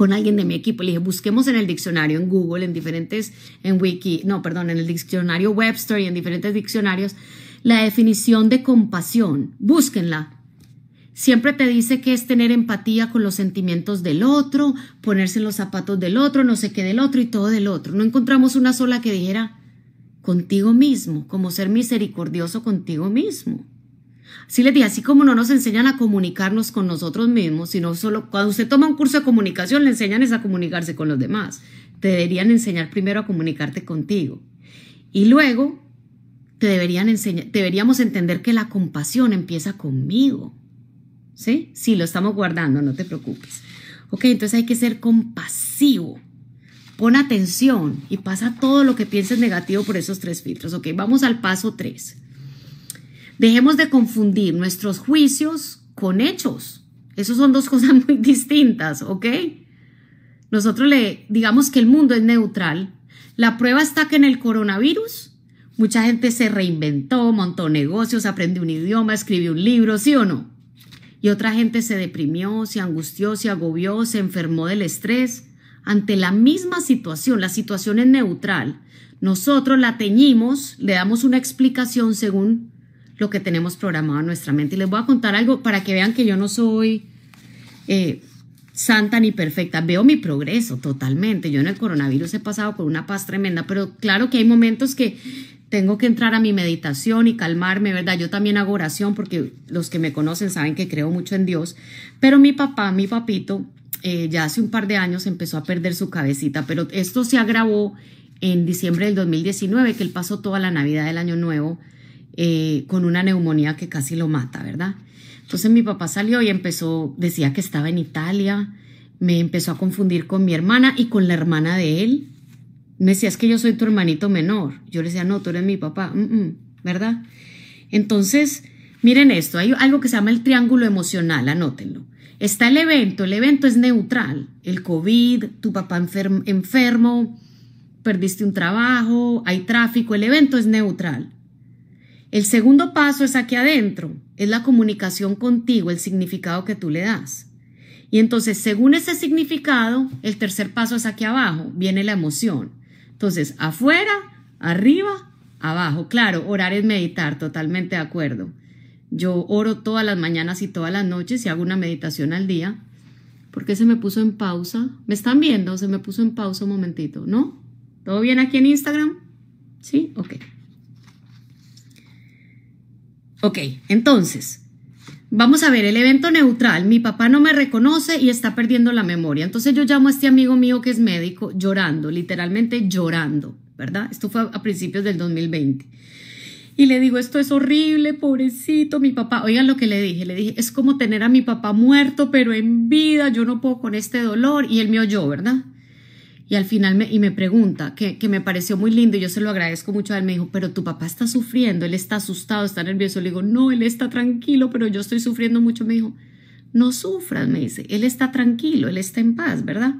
A: con alguien de mi equipo. Le dije, busquemos en el diccionario, en Google, en diferentes, en Wiki, no, perdón, en el diccionario Webster y en diferentes diccionarios, la definición de compasión. Búsquenla. Siempre te dice que es tener empatía con los sentimientos del otro, ponerse en los zapatos del otro, no sé qué del otro y todo del otro. No encontramos una sola que dijera contigo mismo, como ser misericordioso contigo mismo. Si les dije, así como no nos enseñan a comunicarnos con nosotros mismos, sino solo cuando usted toma un curso de comunicación le enseñan es a comunicarse con los demás. Te deberían enseñar primero a comunicarte contigo. Y luego te deberían deberíamos entender que la compasión empieza conmigo. ¿Sí? Sí, lo estamos guardando, no te preocupes. Ok, entonces hay que ser compasivo. Pon atención y pasa todo lo que pienses negativo por esos tres filtros. Ok, vamos al paso tres. Dejemos de confundir nuestros juicios con hechos. Esas son dos cosas muy distintas, ¿ok? Nosotros le digamos que el mundo es neutral. La prueba está que en el coronavirus mucha gente se reinventó, montó negocios, aprendió un idioma, escribió un libro, ¿sí o no? Y otra gente se deprimió, se angustió, se agobió, se enfermó del estrés. Ante la misma situación, la situación es neutral. Nosotros la teñimos, le damos una explicación según lo que tenemos programado en nuestra mente. Y les voy a contar algo para que vean que yo no soy eh, santa ni perfecta. Veo mi progreso totalmente. Yo en el coronavirus he pasado por una paz tremenda, pero claro que hay momentos que tengo que entrar a mi meditación y calmarme, ¿verdad? Yo también hago oración porque los que me conocen saben que creo mucho en Dios. Pero mi papá, mi papito, eh, ya hace un par de años empezó a perder su cabecita, pero esto se agravó en diciembre del 2019, que él pasó toda la Navidad del Año Nuevo eh, con una neumonía que casi lo mata, ¿verdad? Entonces mi papá salió y empezó, decía que estaba en Italia, me empezó a confundir con mi hermana y con la hermana de él. Me decía, es que yo soy tu hermanito menor. Yo le decía, no, tú eres mi papá, ¿verdad? Entonces, miren esto, hay algo que se llama el triángulo emocional, anótenlo. Está el evento, el evento es neutral, el COVID, tu papá enfermo perdiste un trabajo, hay tráfico, el evento es neutral. El segundo paso es aquí adentro, es la comunicación contigo, el significado que tú le das. Y entonces, según ese significado, el tercer paso es aquí abajo, viene la emoción. Entonces, afuera, arriba, abajo. Claro, orar es meditar, totalmente de acuerdo. Yo oro todas las mañanas y todas las noches y hago una meditación al día. ¿Por qué se me puso en pausa? ¿Me están viendo? Se me puso en pausa un momentito, ¿no? ¿Todo bien aquí en Instagram? Sí, ok. Ok, entonces, vamos a ver el evento neutral. Mi papá no me reconoce y está perdiendo la memoria. Entonces yo llamo a este amigo mío que es médico llorando, literalmente llorando, ¿verdad? Esto fue a principios del 2020. Y le digo, esto es horrible, pobrecito, mi papá. Oigan lo que le dije, le dije, es como tener a mi papá muerto, pero en vida, yo no puedo con este dolor. Y él me oyó, ¿verdad? y al final me, y me pregunta, que, que, me pareció muy lindo y yo se lo agradezco mucho a él, me dijo, pero tu papá está sufriendo, él está asustado, está nervioso. Le digo, no, él está tranquilo, pero yo estoy sufriendo mucho. Me dijo, no sufras, me dice, él está tranquilo, él está en paz, ¿verdad?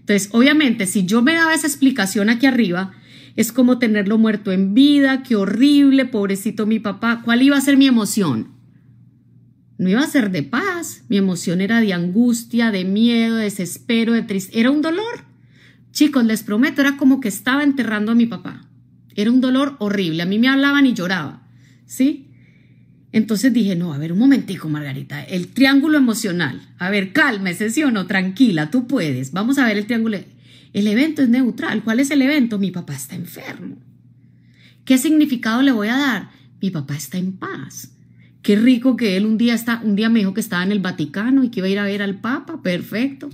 A: Entonces, obviamente, si yo me daba esa explicación aquí arriba, es como tenerlo muerto en vida, qué horrible, pobrecito mi papá. ¿Cuál iba a ser mi emoción? No iba a ser de paz, mi emoción era de angustia, de miedo, de desespero, de tristeza, era un dolor. Chicos, les prometo, era como que estaba enterrando a mi papá. Era un dolor horrible. A mí me hablaban y lloraba, ¿sí? Entonces dije, no, a ver, un momentico, Margarita, el triángulo emocional. A ver, cálmese, sí o no, tranquila, tú puedes. Vamos a ver el triángulo. El evento es neutral. ¿Cuál es el evento? Mi papá está enfermo. ¿Qué significado le voy a dar? Mi papá está en paz. Qué rico que él un día está, un día me dijo que estaba en el Vaticano y que iba a ir a ver al Papa. Perfecto.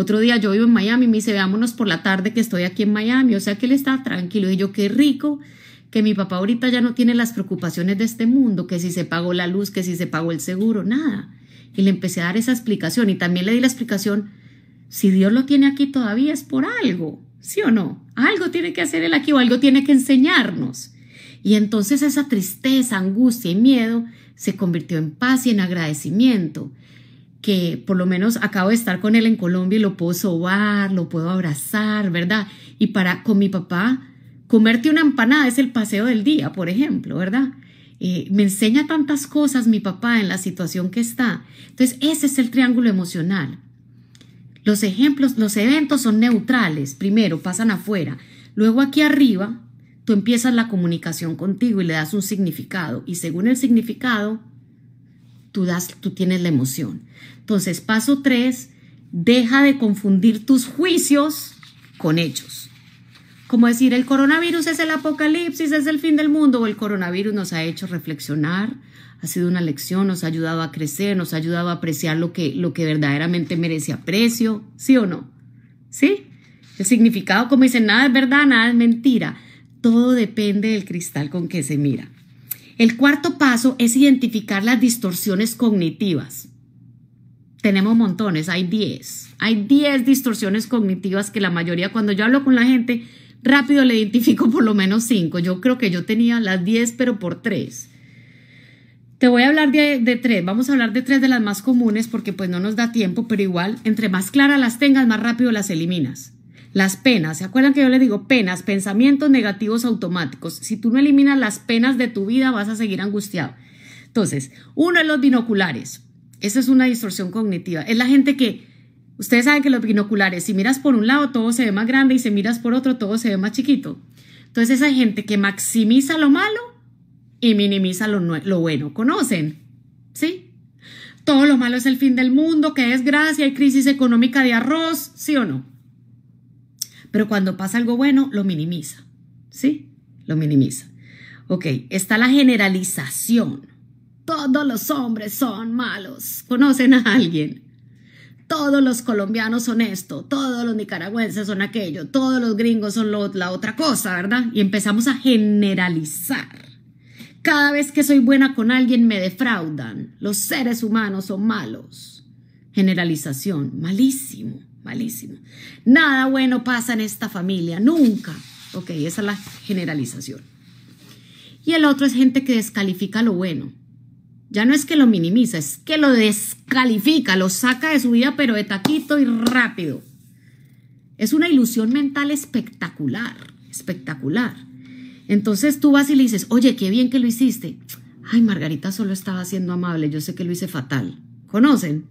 A: Otro día yo vivo en Miami, me dice, veámonos por la tarde que estoy aquí en Miami, o sea que él está tranquilo. Y yo, qué rico que mi papá ahorita ya no tiene las preocupaciones de este mundo, que si se pagó la luz, que si se pagó el seguro, nada. Y le empecé a dar esa explicación y también le di la explicación, si Dios lo tiene aquí todavía es por algo, ¿sí o no? Algo tiene que hacer él aquí o algo tiene que enseñarnos. Y entonces esa tristeza, angustia y miedo se convirtió en paz y en agradecimiento que por lo menos acabo de estar con él en Colombia y lo puedo sobar, lo puedo abrazar, ¿verdad? Y para con mi papá, comerte una empanada es el paseo del día, por ejemplo, ¿verdad? Eh, me enseña tantas cosas mi papá en la situación que está. Entonces, ese es el triángulo emocional. Los ejemplos, los eventos son neutrales, primero pasan afuera, luego aquí arriba tú empiezas la comunicación contigo y le das un significado y según el significado tú, tienes la emoción. Entonces, paso tres, deja de confundir tus juicios con hechos. Como decir, el coronavirus es el apocalipsis, es el fin del mundo, o el coronavirus nos ha hecho reflexionar, ha sido una lección, nos ha ayudado a crecer, nos ha ayudado a apreciar lo que, lo que verdaderamente merece aprecio, ¿sí o no? ¿Sí? El significado, como dicen, nada es verdad, nada es mentira. Todo depende del cristal con que se mira. El cuarto paso es identificar las distorsiones cognitivas. Tenemos montones, hay 10. Hay 10 distorsiones cognitivas que la mayoría, cuando yo hablo con la gente, rápido le identifico por lo menos 5. Yo creo que yo tenía las 10, pero por 3. Te voy a hablar de, de, tres, vamos a hablar de tres de las más comunes porque pues no nos da tiempo, pero igual, entre más claras las tengas, más rápido las eliminas. Las penas, ¿se acuerdan que yo les digo penas, pensamientos negativos automáticos? Si tú no eliminas las penas de tu vida, vas a seguir angustiado. Entonces, uno es los binoculares. Esa es una distorsión cognitiva. Es la gente que, ustedes saben que los binoculares, si miras por un lado, todo se ve más grande y si miras por otro, todo se ve más chiquito. Entonces, esa gente que maximiza lo malo y minimiza lo, bueno. ¿Conocen? ¿Sí? todo lo malo es el fin del mundo, qué desgracia, hay crisis económica de arroz, ¿sí o no? Pero cuando pasa algo bueno, lo minimiza. ¿Sí? Lo minimiza. Ok, está la generalización. Todos los hombres son malos. ¿Conocen a alguien? Todos los colombianos son esto, todos los nicaragüenses son aquello, todos los gringos son la otra cosa, ¿verdad? Y empezamos a generalizar. Cada vez que soy buena con alguien me defraudan. Los seres humanos son malos. Generalización, malísimo malísimo. Nada bueno pasa en esta familia, nunca. Ok, esa es la generalización. Y el otro es gente que descalifica lo bueno. Ya no es que lo minimiza, es que lo descalifica, lo saca de su vida, pero de taquito y rápido. Es una ilusión mental espectacular, espectacular. Entonces tú vas y le dices, oye, qué bien que lo hiciste. Ay, Margarita solo estaba siendo amable, yo sé que lo hice fatal. ¿Conocen?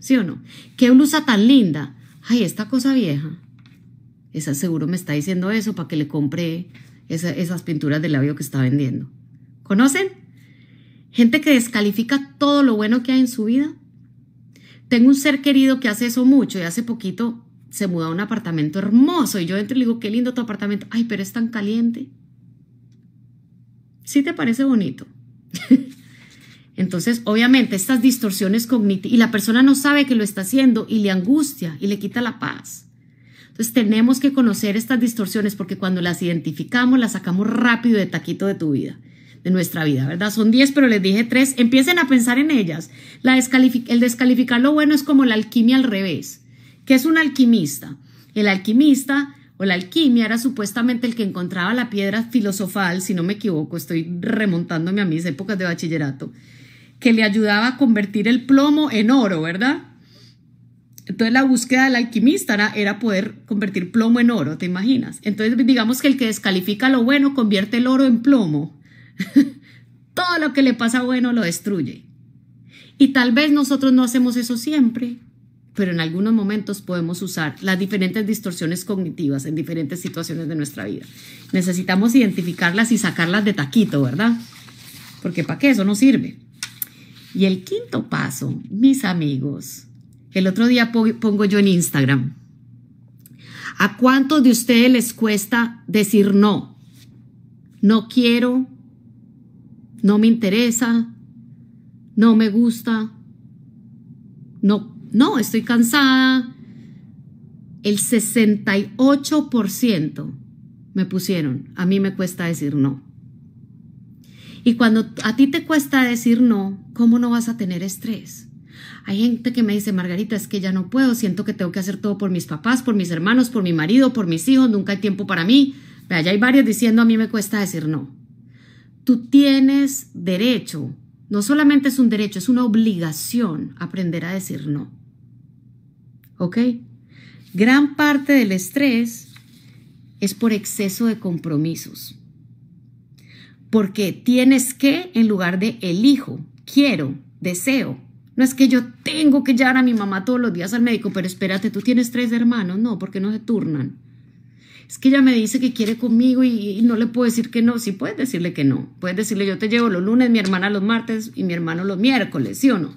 A: ¿Sí o no? Qué blusa tan linda ay, esta cosa vieja, esa seguro me está diciendo eso para que le compre esas pinturas de labio que está vendiendo. ¿Conocen? Gente que descalifica todo lo bueno que hay en su vida. Tengo un ser querido que hace eso mucho y hace poquito se mudó a un apartamento hermoso y yo entro y le digo, qué lindo tu apartamento. Ay, pero es tan caliente. ¿Sí te parece bonito? Entonces, obviamente, estas distorsiones cognitivas, y la persona no sabe que lo está haciendo y le angustia y le quita la paz. Entonces, tenemos que conocer estas distorsiones porque cuando las identificamos, las sacamos rápido de taquito de tu vida, de nuestra vida, ¿verdad? Son 10, pero les dije 3. Empiecen a pensar en ellas. el descalificar lo bueno es como la alquimia al revés. que es un alquimista? El alquimista o la alquimia era supuestamente el que encontraba la piedra filosofal, si no me equivoco, estoy remontándome a mis épocas de bachillerato que le ayudaba a convertir el plomo en oro, ¿verdad? Entonces la búsqueda del alquimista era, poder convertir plomo en oro, ¿te imaginas? Entonces digamos que el que descalifica lo bueno convierte el oro en plomo. Todo lo que le pasa bueno lo destruye. Y tal vez nosotros no hacemos eso siempre, pero en algunos momentos podemos usar las diferentes distorsiones cognitivas en diferentes situaciones de nuestra vida. Necesitamos identificarlas y sacarlas de taquito, ¿verdad? Porque ¿para qué? Eso no sirve. Y el quinto paso, mis amigos, el otro día pongo yo en Instagram. ¿A cuántos de ustedes les cuesta decir no? No quiero, no me interesa, no me gusta, no, no, estoy cansada. El 68% me pusieron, a mí me cuesta decir no. Y cuando a ti te cuesta decir no, ¿cómo no vas a tener estrés? Hay gente que me dice, Margarita, es que ya no puedo, siento que tengo que hacer todo por mis papás, por mis hermanos, por mi marido, por mis hijos, nunca hay tiempo para mí. Vea, ya hay varios diciendo, a mí me cuesta decir no. Tú tienes derecho, no solamente es un derecho, es una obligación aprender a decir no. ¿Ok? Gran parte del estrés es por exceso de compromisos. Porque tienes que en lugar de elijo, quiero, deseo. No es que yo tengo que llevar a mi mamá todos los días al médico, pero espérate, tú tienes tres hermanos, no, porque no se turnan. Es que ella me dice que quiere conmigo y, no le puedo decir que no. Sí, puedes decirle que no. Puedes decirle yo te llevo los lunes, mi hermana los martes y mi hermano los miércoles, ¿sí o no?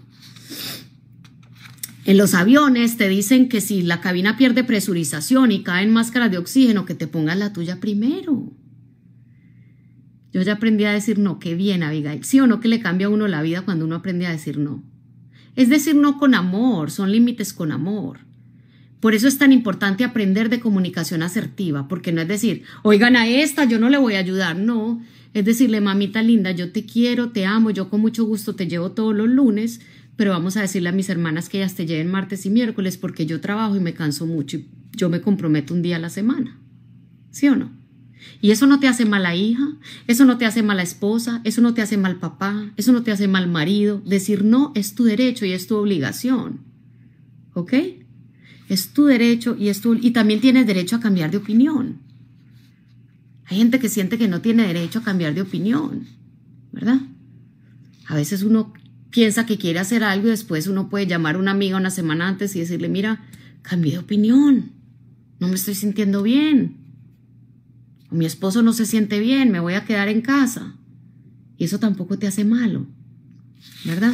A: En los aviones te dicen que si la cabina pierde presurización y caen máscaras de oxígeno, que te pongas la tuya primero. Yo ya aprendí a decir no, qué bien Abigail. Sí o no que le cambia a uno la vida cuando uno aprende a decir no. Es decir no con amor, son límites con amor. Por eso es tan importante aprender de comunicación asertiva, porque no es decir, oigan a esta, yo no le voy a ayudar, no. Es decirle, mamita linda, yo te quiero, te amo, yo con mucho gusto te llevo todos los lunes, pero vamos a decirle a mis hermanas que ellas te lleven martes y miércoles porque yo trabajo y me canso mucho y yo me comprometo un día a la semana. ¿Sí o no? Y eso no te hace mala hija, eso no te hace mala esposa, eso no te hace mal papá, eso no te hace mal marido. Decir no es tu derecho y es tu obligación. ¿Ok? Es tu derecho y es tu... Y también tienes derecho a cambiar de opinión. Hay gente que siente que no tiene derecho a cambiar de opinión, ¿verdad? A veces uno piensa que quiere hacer algo y después uno puede llamar a una amiga una semana antes y decirle, mira, cambié de opinión, no me estoy sintiendo bien, mi esposo no se siente bien, me voy a quedar en casa. Y eso tampoco te hace malo, ¿verdad?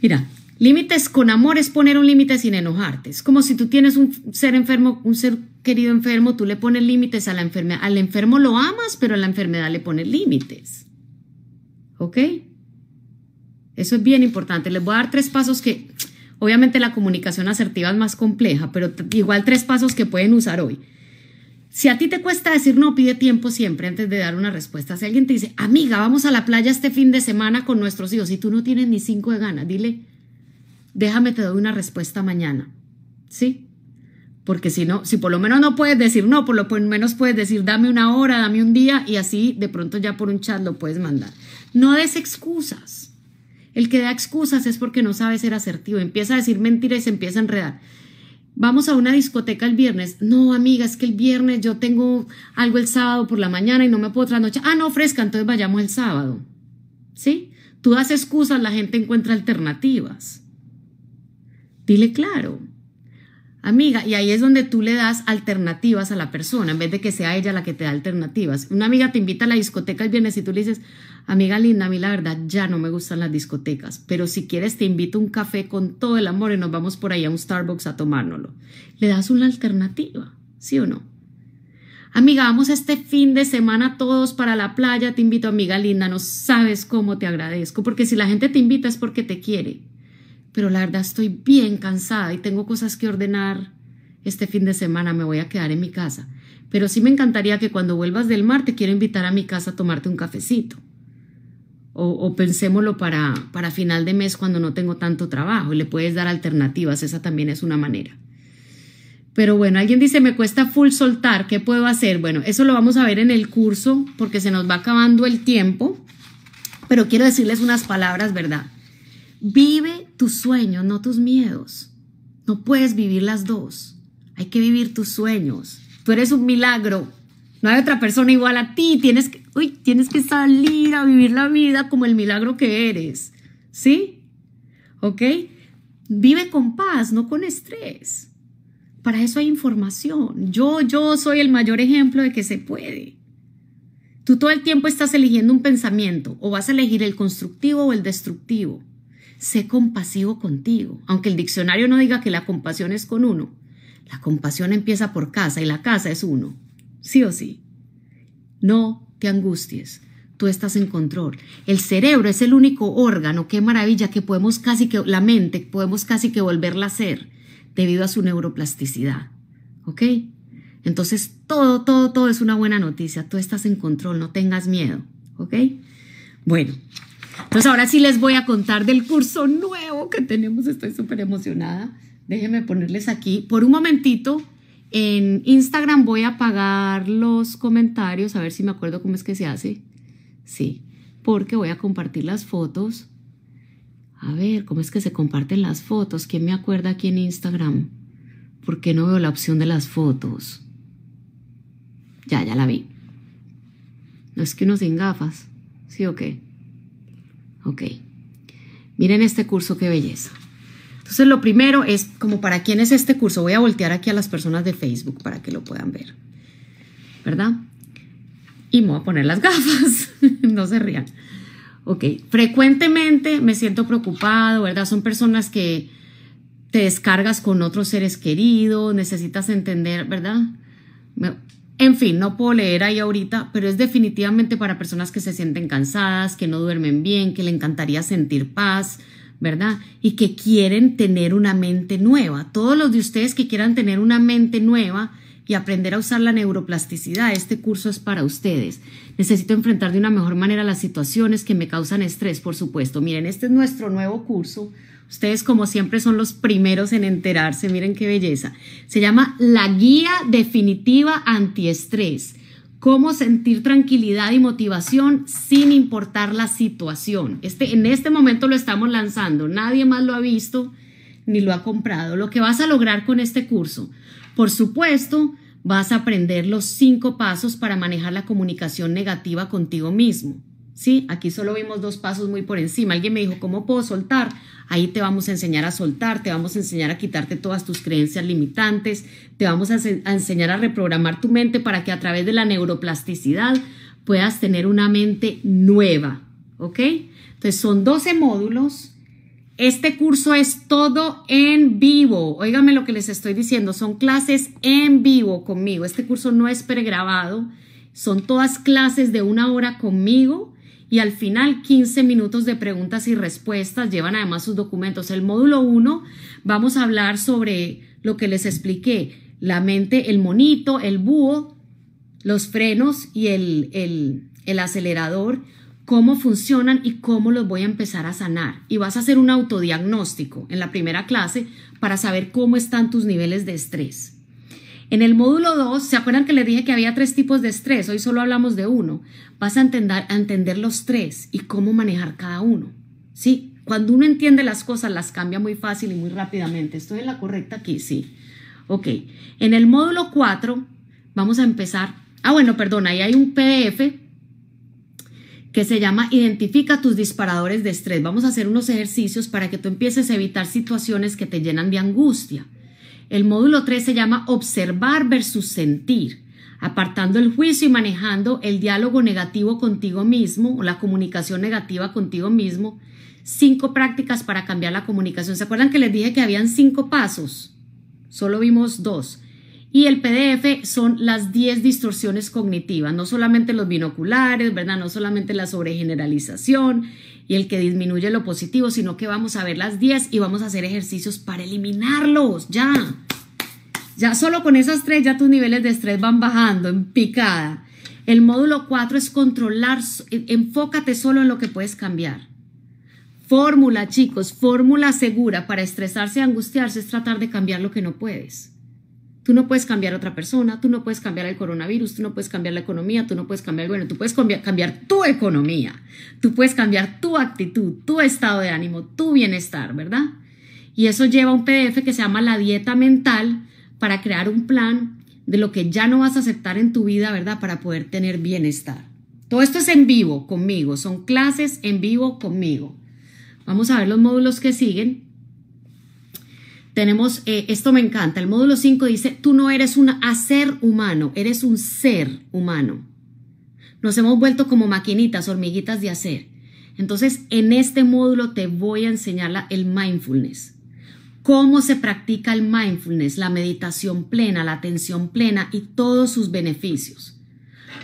A: Mira, límites con amor es poner un límite sin enojarte. Es como si tú tienes un ser enfermo, un ser querido enfermo, tú le pones límites a la enfermedad. Al enfermo lo amas, pero a la enfermedad le pones límites. ¿Ok? Eso es bien importante. Les voy a dar tres pasos que, obviamente la comunicación asertiva es más compleja, pero igual tres pasos que pueden usar hoy. Si a ti te cuesta decir no, pide tiempo siempre antes de dar una respuesta. Si alguien te dice, amiga, vamos a la playa este fin de semana con nuestros hijos y tú no tienes ni cinco de ganas, dile, déjame te doy una respuesta mañana. ¿Sí? Porque si no, si por lo menos no puedes decir no, por lo menos puedes decir dame una hora, dame un día y así de pronto ya por un chat lo puedes mandar. No des excusas. El que da excusas es porque no sabe ser asertivo. Empieza a decir mentiras y se empieza a enredar. Vamos a una discoteca el viernes. No, amiga, es que el viernes yo tengo algo el sábado por la mañana y no me puedo otra noche. Ah, no, fresca, entonces vayamos el sábado. ¿Sí? Tú das excusas, la gente encuentra alternativas. Dile claro amiga. Y ahí es donde tú le das alternativas a la persona, en vez de que sea ella la que te da alternativas. Una amiga te invita a la discoteca el viernes y tú le dices, amiga linda, a mí la verdad ya no me gustan las discotecas, pero si quieres te invito a un café con todo el amor y nos vamos por ahí a un Starbucks a tomárnoslo. Le das una alternativa, ¿sí o no? Amiga, vamos este fin de semana todos para la playa, te invito amiga linda, no sabes cómo te agradezco, porque si la gente te invita es porque te quiere pero la verdad estoy bien cansada y tengo cosas que ordenar este fin de semana, me voy a quedar en mi casa. Pero sí me encantaría que cuando vuelvas del mar te quiero invitar a mi casa a tomarte un cafecito. O, pensémoslo para, para final de mes cuando no tengo tanto trabajo y le puedes dar alternativas, esa también es una manera. Pero bueno, alguien dice, me cuesta full soltar, ¿qué puedo hacer? Bueno, eso lo vamos a ver en el curso porque se nos va acabando el tiempo, pero quiero decirles unas palabras, ¿verdad? Vive tus sueños, no tus miedos. No puedes vivir las dos. Hay que vivir tus sueños. Tú eres un milagro. No hay otra persona igual a ti. Tienes que, tienes que salir a vivir la vida como el milagro que eres. ¿Sí? ¿Ok? Vive con paz, no con estrés. Para eso hay información. Yo, yo soy el mayor ejemplo de que se puede. Tú todo el tiempo estás eligiendo un pensamiento o vas a elegir el constructivo o el destructivo sé compasivo contigo. Aunque el diccionario no diga que la compasión es con uno, la compasión empieza por casa y la casa es uno. Sí o sí. No te angusties. Tú estás en control. El cerebro es el único órgano, qué maravilla, que podemos casi que, la mente, podemos casi que volverla a ser debido a su neuroplasticidad. ¿Ok? Entonces, todo, todo, todo es una buena noticia. Tú estás en control, no tengas miedo. ¿Ok? Bueno, entonces pues ahora sí les voy a contar del curso nuevo que tenemos. Estoy súper emocionada. Déjenme ponerles aquí. Por un momentito, en Instagram voy a apagar los comentarios, a ver si me acuerdo cómo es que se hace. Sí, porque voy a compartir las fotos. A ver, ¿cómo es que se comparten las fotos? ¿Quién me acuerda aquí en Instagram? ¿Por qué no veo la opción de las fotos? Ya, ya la vi. No es que uno sin gafas. ¿Sí o qué? Ok. Miren este curso, qué belleza. Entonces, lo primero es como para quién es este curso. Voy a voltear aquí a las personas de Facebook para que lo puedan ver. ¿Verdad? Y me voy a poner las gafas. no se rían. Ok, frecuentemente me siento preocupado, ¿verdad? Son personas que te descargas con otros seres queridos, necesitas entender, ¿verdad? Me, en fin, no puedo leer ahí ahorita, pero es definitivamente para personas que se sienten cansadas, que no duermen bien, que le encantaría sentir paz, ¿verdad? Y que quieren tener una mente nueva. Todos los de ustedes que quieran tener una mente nueva y aprender a usar la neuroplasticidad, este curso es para ustedes. Necesito enfrentar de una mejor manera las situaciones que me causan estrés, por supuesto. Miren, este es nuestro nuevo curso Ustedes, como siempre, son los primeros en enterarse. Miren qué belleza. Se llama La Guía Definitiva Antiestrés. Cómo sentir tranquilidad y motivación sin importar la situación. Este, en este momento lo estamos lanzando. Nadie más lo ha visto ni lo ha comprado. Lo que vas a lograr con este curso, por supuesto, vas a aprender los cinco pasos para manejar la comunicación negativa contigo mismo. ¿sí? Aquí solo vimos dos pasos muy por encima. Alguien me dijo, ¿cómo puedo soltar? Ahí te vamos a enseñar a soltar, te vamos a enseñar a quitarte todas tus creencias limitantes, te vamos a, enseñar a reprogramar tu mente para que a través de la neuroplasticidad puedas tener una mente nueva, ¿ok? Entonces son 12 módulos. Este curso es todo en vivo. Óigame lo que les estoy diciendo, son clases en vivo conmigo. Este curso no es pregrabado, son todas clases de una hora conmigo y al final 15 minutos de preguntas y respuestas. Llevan además sus documentos. El módulo 1 vamos a hablar sobre lo que les expliqué, la mente, el monito, el búho, los frenos y el, el, el acelerador, cómo funcionan y cómo los voy a empezar a sanar. Y vas a hacer un autodiagnóstico en la primera clase para saber cómo están tus niveles de estrés. En el módulo 2, ¿se acuerdan que les dije que había tres tipos de estrés? Hoy solo hablamos de uno. Vas a entender, entender los tres y cómo manejar cada uno. ¿Sí? Cuando uno entiende las cosas, las cambia muy fácil y muy rápidamente. ¿Estoy en la correcta aquí? Sí. Ok. En el módulo 4, vamos a empezar. Ah, bueno, perdón, ahí hay un PDF que se llama Identifica tus disparadores de estrés. Vamos a hacer unos ejercicios para que tú empieces a evitar situaciones que te llenan de angustia. El módulo 3 se llama Observar versus Sentir, apartando el juicio y manejando el diálogo negativo contigo mismo o la comunicación negativa contigo mismo. Cinco prácticas para cambiar la comunicación. ¿Se acuerdan que les dije que habían cinco pasos? Solo vimos dos. Y el PDF son las 10 distorsiones cognitivas, no solamente los binoculares, ¿verdad? No solamente la sobregeneralización, y el que disminuye lo positivo, sino que vamos a ver las 10 y vamos a hacer ejercicios para eliminarlos, ya. Ya solo con esas tres ya tus niveles de estrés van bajando en picada. El módulo 4 es controlar, enfócate solo en lo que puedes cambiar. Fórmula, chicos, fórmula segura para estresarse y angustiarse es tratar de cambiar lo que no puedes. Tú no puedes cambiar a otra persona, tú no puedes cambiar el coronavirus, tú no puedes cambiar la economía, tú no puedes cambiar bueno, tú puedes cambiar, cambiar tu economía, tú puedes cambiar tu actitud, tu estado de ánimo, tu bienestar, ¿verdad? Y eso lleva a un PDF que se llama La Dieta Mental para crear un plan de lo que ya no vas a aceptar en tu vida, ¿verdad? Para poder tener bienestar. Todo esto es en vivo conmigo, son clases en vivo conmigo. Vamos a ver los módulos que siguen tenemos, eh, esto me encanta, el módulo 5 dice, tú no eres un hacer humano, eres un ser humano. Nos hemos vuelto como maquinitas, hormiguitas de hacer. Entonces, en este módulo te voy a enseñar el mindfulness. Cómo se practica el mindfulness, la meditación plena, la atención plena y todos sus beneficios.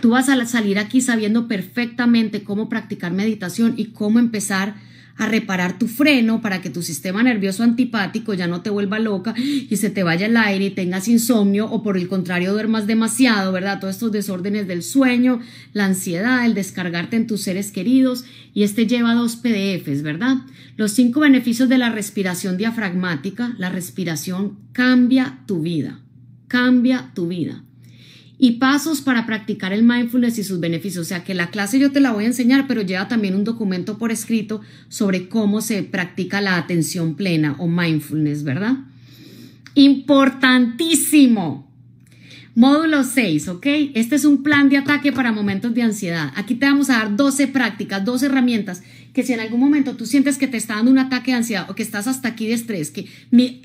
A: Tú vas a salir aquí sabiendo perfectamente cómo practicar meditación y cómo empezar a reparar tu freno para que tu sistema nervioso antipático ya no te vuelva loca y se te vaya el aire y tengas insomnio o por el contrario duermas demasiado, ¿verdad? Todos estos desórdenes del sueño, la ansiedad, el descargarte en tus seres queridos y este lleva dos PDFs, ¿verdad? Los cinco beneficios de la respiración diafragmática, la respiración cambia tu vida, cambia tu vida y pasos para practicar el mindfulness y sus beneficios. O sea que la clase yo te la voy a enseñar, pero lleva también un documento por escrito sobre cómo se practica la atención plena o mindfulness, ¿verdad? Importantísimo. Módulo 6, ¿ok? Este es un plan de ataque para momentos de ansiedad. Aquí te vamos a dar 12 prácticas, 12 herramientas que si en algún momento tú sientes que te está dando un ataque de ansiedad o que estás hasta aquí de estrés, que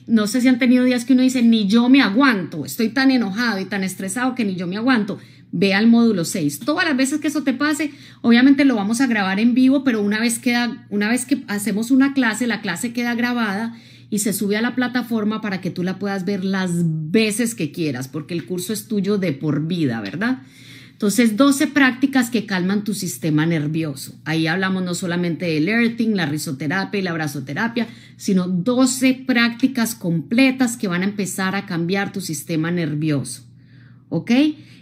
A: no sé si han tenido días que uno dice, ni yo me aguanto, estoy tan enojado y tan estresado que ni yo me aguanto, ve al módulo 6. Todas las veces que eso te pase, obviamente lo vamos a grabar en vivo, pero una vez, queda, una vez que hacemos una clase, la clase queda grabada y se sube a la plataforma para que tú la puedas ver las veces que quieras, porque el curso es tuyo de por vida, ¿verdad? Entonces, 12 prácticas que calman tu sistema nervioso. Ahí hablamos no solamente del earthing, la risoterapia y la brazoterapia, sino 12 prácticas completas que van a empezar a cambiar tu sistema nervioso. ¿Ok?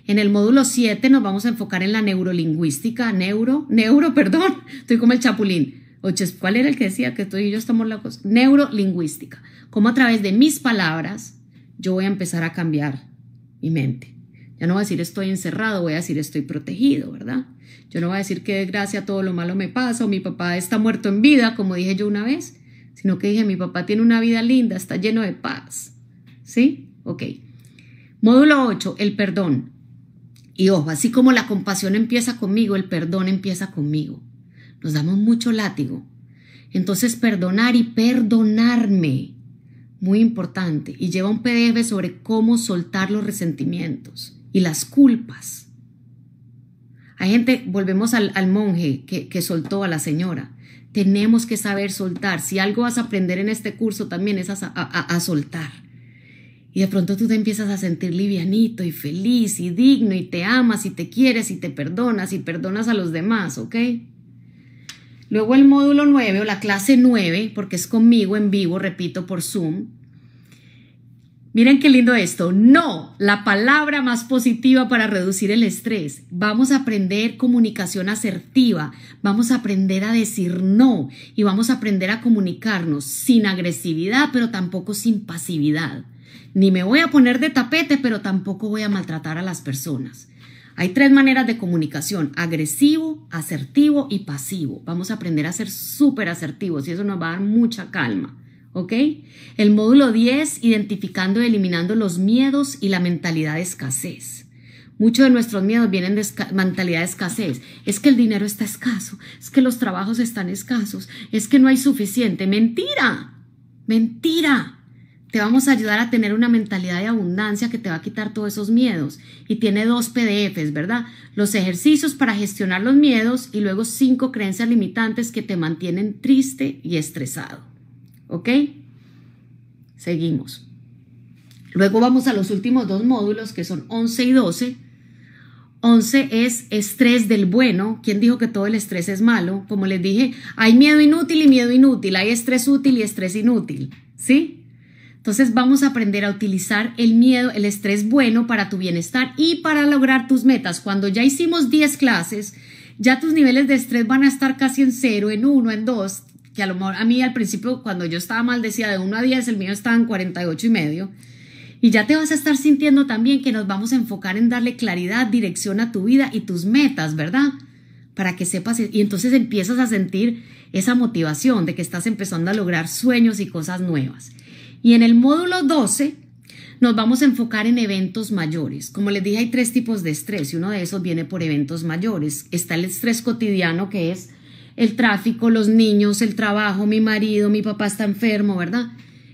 A: En el módulo 7 nos vamos a enfocar en la neurolingüística, neuro, neuro, perdón, estoy como el chapulín ¿Cuál era el que decía que tú y yo estamos locos? Neurolingüística. como a través de mis palabras yo voy a empezar a cambiar mi mente. Ya no voy a decir estoy encerrado, voy a decir estoy protegido, ¿verdad? Yo no voy a decir que a todo lo malo me pasa o mi papá está muerto en vida, como dije yo una vez, sino que dije mi papá tiene una vida linda, está lleno de paz. ¿Sí? Ok. Módulo 8, el perdón. Y ojo, así como la compasión empieza conmigo, el perdón empieza conmigo. Nos damos mucho látigo. Entonces, perdonar y perdonarme, muy importante. Y lleva un PDF sobre cómo soltar los resentimientos y las culpas. Hay gente, volvemos al, monje que, soltó a la señora. Tenemos que saber soltar. Si algo vas a aprender en este curso también es a, a soltar. Y de pronto tú te empiezas a sentir livianito y feliz y digno y te amas y te quieres y te perdonas y perdonas a los demás, ¿ok? Luego el módulo 9 o la clase 9, porque es conmigo en vivo, repito, por Zoom. Miren qué lindo esto. No, la palabra más positiva para reducir el estrés. Vamos a aprender comunicación asertiva, vamos a aprender a decir no y vamos a aprender a comunicarnos sin agresividad, pero tampoco sin pasividad. Ni me voy a poner de tapete, pero tampoco voy a maltratar a las personas. Hay tres maneras de comunicación, agresivo, asertivo y pasivo. Vamos a aprender a ser súper asertivos y eso nos va a dar mucha calma. ¿Ok? El módulo 10, identificando y eliminando los miedos y la mentalidad de escasez. Muchos de nuestros miedos vienen de mentalidad de escasez. Es que el dinero está escaso, es que los trabajos están escasos, es que no hay suficiente. Mentira, mentira te vamos a ayudar a tener una mentalidad de abundancia que te va a quitar todos esos miedos. Y tiene dos PDFs, ¿verdad? Los ejercicios para gestionar los miedos y luego cinco creencias limitantes que te mantienen triste y estresado. ¿Ok? Seguimos. Luego vamos a los últimos dos módulos que son 11 y 12. 11 es estrés del bueno. ¿Quién dijo que todo el estrés es malo? Como les dije, hay miedo inútil y miedo inútil, hay estrés útil y estrés inútil. ¿Sí? Entonces vamos a aprender a utilizar el miedo, el estrés bueno para tu bienestar y para lograr tus metas. Cuando ya hicimos 10 clases, ya tus niveles de estrés van a estar casi en cero, en uno, en dos, que a lo mejor a mí al principio cuando yo estaba mal decía de uno a 10, el mío estaba en 48 y medio. Y ya te vas a estar sintiendo también que nos vamos a enfocar en darle claridad, dirección a tu vida y tus metas, ¿verdad? Para que sepas y entonces empiezas a sentir esa motivación de que estás empezando a lograr sueños y cosas nuevas. Y en el módulo 12 nos vamos a enfocar en eventos mayores. Como les dije, hay tres tipos de estrés y uno de esos viene por eventos mayores. Está el estrés cotidiano que es el tráfico, los niños, el trabajo, mi marido, mi papá está enfermo, ¿verdad?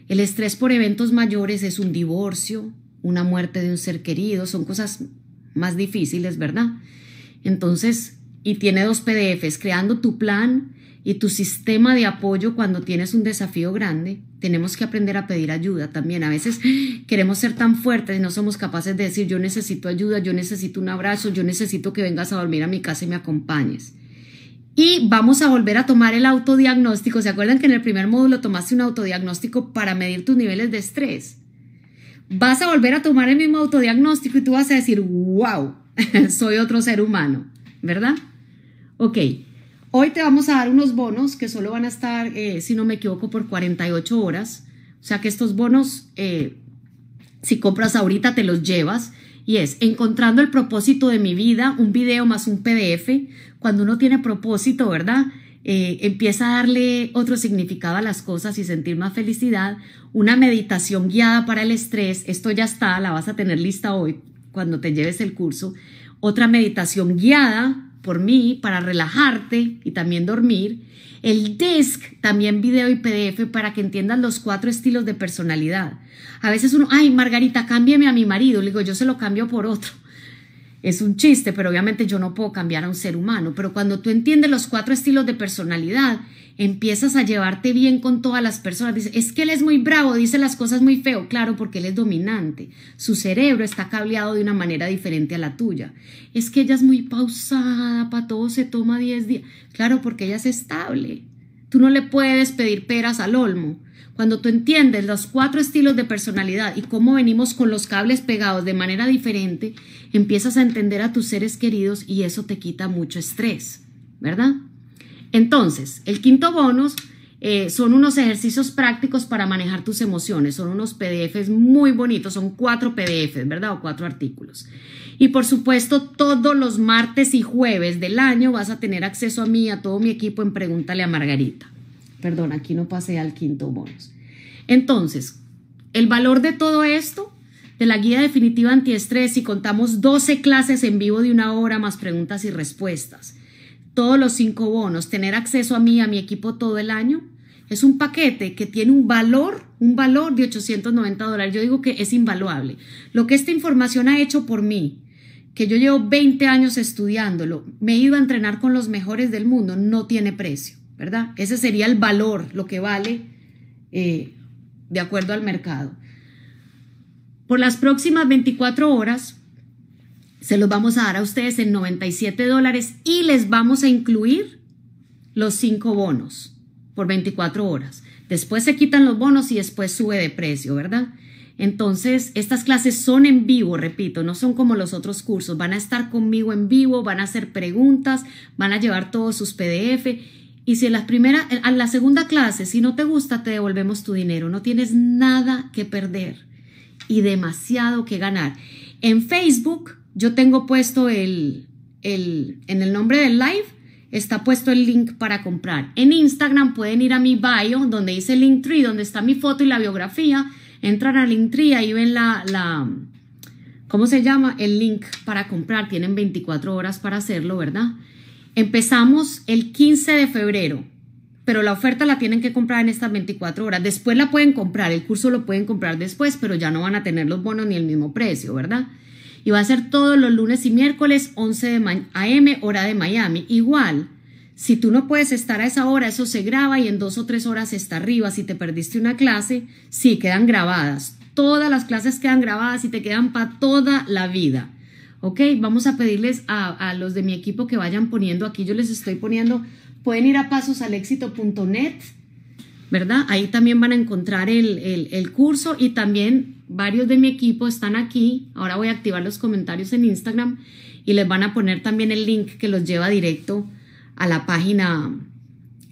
A: El estrés por eventos mayores es un divorcio, una muerte de un ser querido, son cosas más difíciles, ¿verdad? Entonces, y tiene dos PDFs, creando tu plan y tu sistema de apoyo cuando tienes un desafío grande. Tenemos que aprender a pedir ayuda también. A veces queremos ser tan fuertes y no somos capaces de decir yo necesito ayuda, yo necesito un abrazo, yo necesito que vengas a dormir a mi casa y me acompañes. Y vamos a volver a tomar el autodiagnóstico. ¿Se acuerdan que en el primer módulo tomaste un autodiagnóstico para medir tus niveles de estrés? Vas a volver a tomar el mismo autodiagnóstico y tú vas a decir, wow, soy otro ser humano, ¿verdad? Ok. Hoy te vamos a dar unos bonos que solo van a estar, eh, si no me equivoco, por 48 horas. O sea que estos bonos, eh, si compras ahorita, te los llevas. Y es encontrando el propósito de mi vida, un video más un PDF. Cuando uno tiene propósito, ¿verdad? Eh, empieza a darle otro significado a las cosas y sentir más felicidad. Una meditación guiada para el estrés. Esto ya está, la vas a tener lista hoy cuando te lleves el curso. Otra meditación guiada por mí para relajarte y también dormir. El desk también video y PDF para que entiendas los cuatro estilos de personalidad. A veces uno, ay, Margarita, cámbiame a mi marido. Le digo, yo se lo cambio por otro es un chiste, pero obviamente yo no puedo cambiar a un ser humano. Pero cuando tú entiendes los cuatro estilos de personalidad, empiezas a llevarte bien con todas las personas. Dices, es que él es muy bravo, dice las cosas muy feo. Claro, porque él es dominante. Su cerebro está cableado de una manera diferente a la tuya. Es que ella es muy pausada, para todo se toma 10 días. Claro, porque ella es estable. Tú no le puedes pedir peras al olmo. Cuando tú entiendes los cuatro estilos de personalidad y cómo venimos con los cables pegados de manera diferente, empiezas a entender a tus seres queridos y eso te quita mucho estrés, ¿verdad? Entonces, el quinto bonus eh, son unos ejercicios prácticos para manejar tus emociones. Son unos PDFs muy bonitos, son cuatro PDFs, ¿verdad? O cuatro artículos. Y por supuesto, todos los martes y jueves del año vas a tener acceso a mí a todo mi equipo en Pregúntale a Margarita. Perdón, aquí no pasé al quinto bonus. Entonces, el valor de todo esto, de la guía definitiva antiestrés, si contamos 12 clases en vivo de una hora más preguntas y respuestas, todos los cinco bonos, tener acceso a mí, a mi equipo todo el año, es un paquete que tiene un valor, un valor de 890 dólares. Yo digo que es invaluable. Lo que esta información ha hecho por mí, que yo llevo 20 años estudiándolo, me he ido a entrenar con los mejores del mundo, no tiene precio. ¿verdad? Ese sería el valor, lo que vale eh, de acuerdo al mercado. Por las próximas 24 horas se los vamos a dar a ustedes en 97 dólares y les vamos a incluir los 5 bonos por 24 horas. Después se quitan los bonos y después sube de precio, ¿verdad? Entonces, estas clases son en vivo, repito, no son como los otros cursos. Van a estar conmigo en vivo, van a hacer preguntas, van a llevar todos sus PDF y si en las primera, en la segunda clase, si no te gusta, te devolvemos tu dinero. No tienes nada que perder y demasiado que ganar. En Facebook, yo tengo puesto el, el, en el nombre del live, está puesto el link para comprar. En Instagram pueden ir a mi bio, donde dice Linktree, donde está mi foto y la biografía. Entran a Linktree, ahí ven la, la, ¿cómo se llama? El link para comprar. Tienen 24 horas para hacerlo, ¿verdad? Empezamos el 15 de febrero, pero la oferta la tienen que comprar en estas 24 horas. Después la pueden comprar, el curso lo pueden comprar después, pero ya no van a tener los bonos ni el mismo precio, ¿verdad? Y va a ser todos los lunes y miércoles 11 de a.m. hora de Miami. Igual, si tú no puedes estar a esa hora, eso se graba y en dos o tres horas está arriba. Si te perdiste una clase, sí, quedan grabadas. Todas las clases quedan grabadas y te quedan para toda la vida. Ok, vamos a pedirles a, los de mi equipo que vayan poniendo, aquí yo les estoy poniendo, pueden ir a pasosalexito.net, ¿verdad? Ahí también van a encontrar el, curso y también varios de mi equipo están aquí. Ahora voy a activar los comentarios en Instagram y les van a poner también el link que los lleva directo a la página,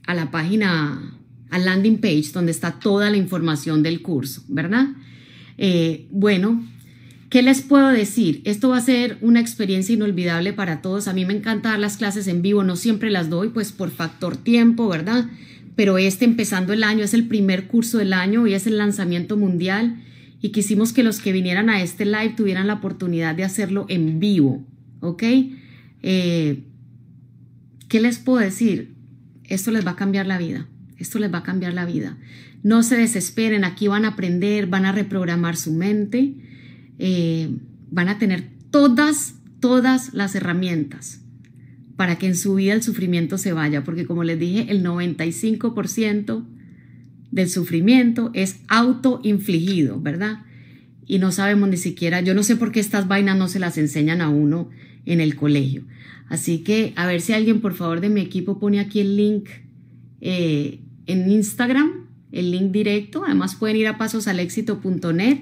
A: a la página, al landing page donde está toda la información del curso, ¿verdad? Eh, bueno, ¿Qué les puedo decir? Esto va a ser una experiencia inolvidable para todos. A mí me encanta dar las clases en vivo, no siempre las doy, pues por factor tiempo, ¿verdad? Pero este empezando el año es el primer curso del año y es el lanzamiento mundial y quisimos que los que vinieran a este live tuvieran la oportunidad de hacerlo en vivo, ¿ok? Eh, ¿Qué les puedo decir? Esto les va a cambiar la vida, esto les va a cambiar la vida. No se desesperen, aquí van a aprender, van a reprogramar su mente eh, van a tener todas, todas las herramientas para que en su vida el sufrimiento se vaya, porque como les dije, el 95% del sufrimiento es autoinfligido, ¿verdad? Y no sabemos ni siquiera, yo no sé por qué estas vainas no se las enseñan a uno en el colegio. Así que a ver si alguien, por favor, de mi equipo pone aquí el link eh, en Instagram, el link directo. Además pueden ir a pasosalexito.net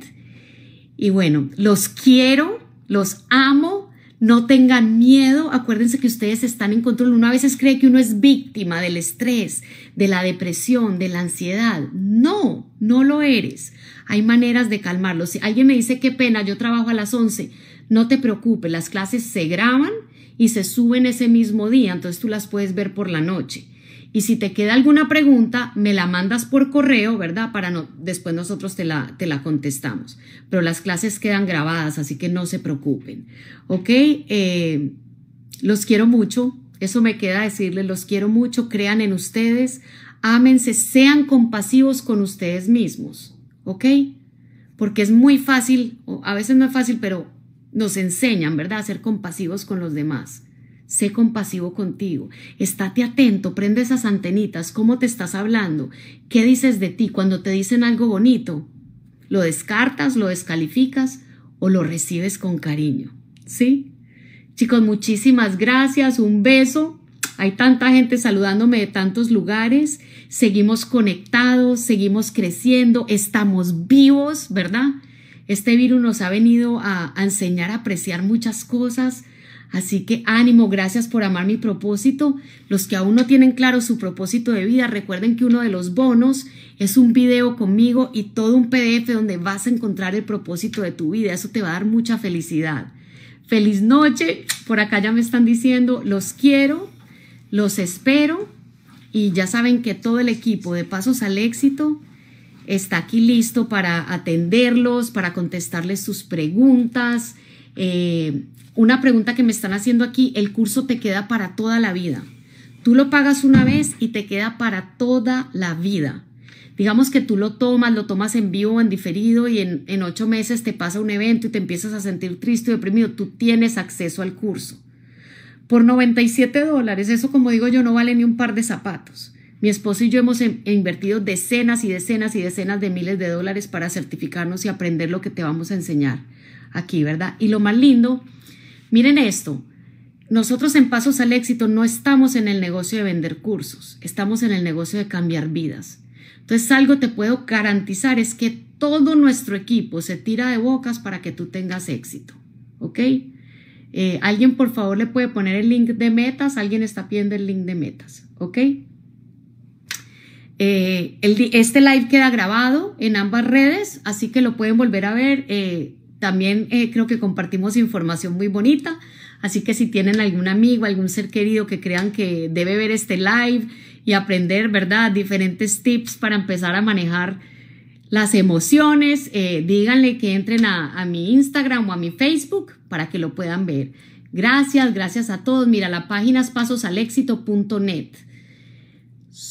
A: y bueno, los quiero, los amo, no tengan miedo, acuérdense que ustedes están en control. Uno a veces cree que uno es víctima del estrés, de la depresión, de la ansiedad. No, no lo eres. Hay maneras de calmarlo. Si alguien me dice, qué pena, yo trabajo a las 11, no te preocupes, las clases se graban y se suben ese mismo día, entonces tú las puedes ver por la noche. Y si te queda alguna pregunta, me la mandas por correo, ¿verdad? Para no, después nosotros te la, contestamos. Pero las clases quedan grabadas, así que no se preocupen. ¿Ok? Eh, los quiero mucho. Eso me queda decirles, los quiero mucho. Crean en ustedes. Ámense, sean compasivos con ustedes mismos. ¿Ok? Porque es muy fácil, a veces no es fácil, pero nos enseñan, ¿verdad? A ser compasivos con los demás. Sé compasivo contigo. Estate atento, prende esas antenitas, cómo te estás hablando, qué dices de ti cuando te dicen algo bonito. ¿Lo descartas, lo descalificas o lo recibes con cariño? ¿Sí? Chicos, muchísimas gracias, un beso. Hay tanta gente saludándome de tantos lugares. Seguimos conectados, seguimos creciendo, estamos vivos, ¿verdad? Este virus nos ha venido a, a enseñar a apreciar muchas cosas Así que ánimo, gracias por amar mi propósito. Los que aún no tienen claro su propósito de vida, recuerden que uno de los bonos es un video conmigo y todo un PDF donde vas a encontrar el propósito de tu vida. Eso te va a dar mucha felicidad. Feliz noche. Por acá ya me están diciendo, los quiero, los espero y ya saben que todo el equipo de Pasos al Éxito está aquí listo para atenderlos, para contestarles sus preguntas. Eh, una pregunta que me están haciendo aquí, el curso te queda para toda la vida. Tú lo pagas una vez y te queda para toda la vida. Digamos que tú lo tomas, lo tomas en vivo, en diferido y en, en ocho meses te pasa un evento y te empiezas a sentir triste o deprimido. Tú tienes acceso al curso. Por 97 dólares, eso como digo yo, no vale ni un par de zapatos. Mi esposo y yo hemos e invertido decenas y decenas y decenas de miles de dólares para certificarnos y aprender lo que te vamos a enseñar aquí, ¿verdad? Y lo más lindo Miren esto, nosotros en Pasos al Éxito no estamos en el negocio de vender cursos, estamos en el negocio de cambiar vidas. Entonces algo te puedo garantizar es que todo nuestro equipo se tira de bocas para que tú tengas éxito, ¿ok? Eh, alguien por favor le puede poner el link de metas, alguien está pidiendo el link de metas, ¿ok? Eh, este live queda grabado en ambas redes, así que lo pueden volver a ver. Eh, también eh, creo que compartimos información muy bonita, así que si tienen algún amigo, algún ser querido que crean que debe ver este live y aprender, ¿verdad? Diferentes tips para empezar a manejar las emociones, eh, díganle que entren a, a mi Instagram o a mi Facebook para que lo puedan ver. Gracias, gracias a todos. Mira, la página es pasosalexito.net.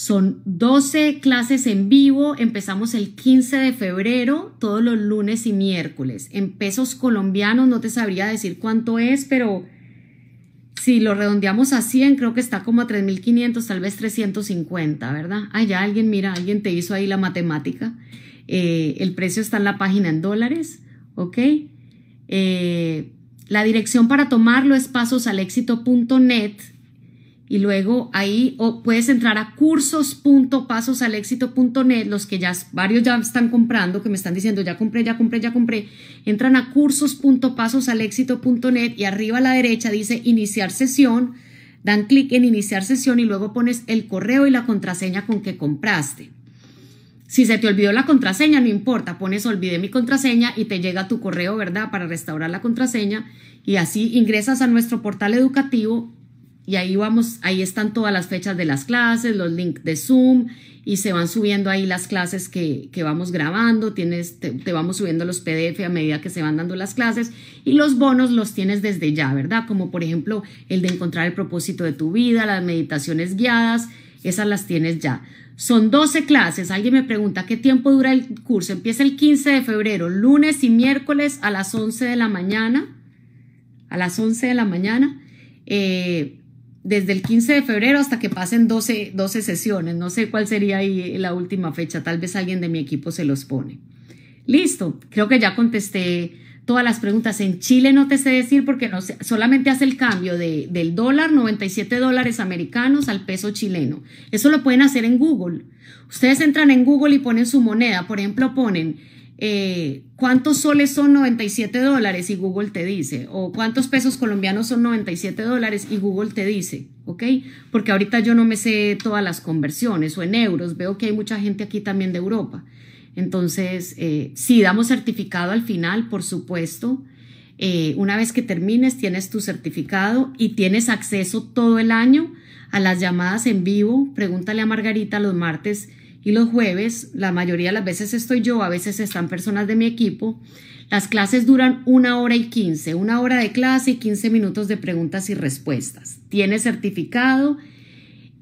A: Son 12 clases en vivo, empezamos el 15 de febrero, todos los lunes y miércoles. En pesos colombianos no te sabría decir cuánto es, pero si lo redondeamos a 100, creo que está como a 3.500, tal vez 350, ¿verdad? Ah, ya alguien, mira, alguien te hizo ahí la matemática. Eh, el precio está en la página en dólares, ¿ok? Eh, la dirección para tomarlo es pasosalexito.net y luego ahí o puedes entrar a cursos.pasosalexito.net, los que ya varios ya están comprando, que me están diciendo ya compré, ya compré, ya compré. Entran a cursos.pasosalexito.net y arriba a la derecha dice iniciar sesión, dan clic en iniciar sesión y luego pones el correo y la contraseña con que compraste. Si se te olvidó la contraseña, no importa, pones olvidé mi contraseña y te llega tu correo, ¿verdad? Para restaurar la contraseña y así ingresas a nuestro portal educativo y ahí vamos, ahí están todas las fechas de las clases, los links de Zoom y se van subiendo ahí las clases que, vamos grabando, tienes, te, vamos subiendo los PDF a medida que se van dando las clases y los bonos los tienes desde ya, ¿verdad? Como por ejemplo el de encontrar el propósito de tu vida, las meditaciones guiadas, esas las tienes ya. Son 12 clases. Alguien me pregunta qué tiempo dura el curso. Empieza el 15 de febrero, lunes y miércoles a las 11 de la mañana. A las 11 de la mañana. Eh, desde el 15 de febrero hasta que pasen 12, 12 sesiones. No sé cuál sería ahí la última fecha. Tal vez alguien de mi equipo se los pone. Listo, creo que ya contesté todas las preguntas. En Chile no te sé decir porque no solamente hace el cambio del dólar, 97 dólares americanos al peso chileno. Eso lo pueden hacer en Google. Ustedes entran en Google y ponen su moneda. Por ejemplo, ponen eh, cuántos soles son 97 dólares y Google te dice, o cuántos pesos colombianos son 97 dólares y Google te dice, ¿ok? Porque ahorita yo no me sé todas las conversiones o en euros, veo que hay mucha gente aquí también de Europa. Entonces, si eh, sí, damos certificado al final, por supuesto. Eh, una vez que termines, tienes tu certificado y tienes acceso todo el año a las llamadas en vivo. Pregúntale a Margarita los martes y los jueves, la mayoría de las veces estoy yo, a veces están personas de mi equipo. Las clases duran una hora y quince, una hora de clase y quince minutos de preguntas y respuestas. Tiene certificado,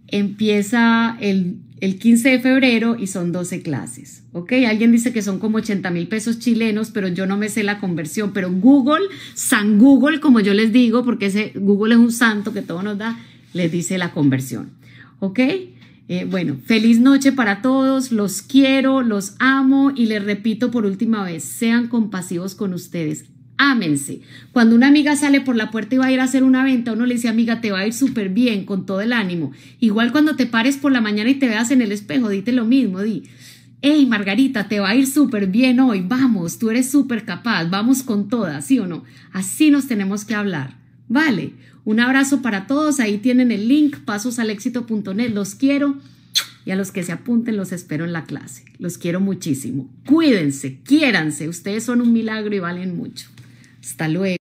A: empieza el, el 15 de febrero y son 12 clases. ¿Ok? Alguien dice que son como 80 mil pesos chilenos, pero yo no me sé la conversión. Pero Google, San Google, como yo les digo, porque ese Google es un santo que todo nos da, les dice la conversión. ¿Ok? Eh, bueno, feliz noche para todos, los quiero, los amo y les repito por última vez, sean compasivos con ustedes, ámense. Cuando una amiga sale por la puerta y va a ir a hacer una venta, uno le dice, amiga, te va a ir súper bien, con todo el ánimo. Igual cuando te pares por la mañana y te veas en el espejo, dite lo mismo, di, hey Margarita, te va a ir súper bien hoy, vamos, tú eres súper capaz, vamos con todas, ¿sí o no? Así nos tenemos que hablar, ¿vale? Un abrazo para todos. Ahí tienen el link pasosalexito.net. Los quiero y a los que se apunten los espero en la clase. Los quiero muchísimo. Cuídense, quiéranse. Ustedes son un milagro y valen mucho. Hasta luego.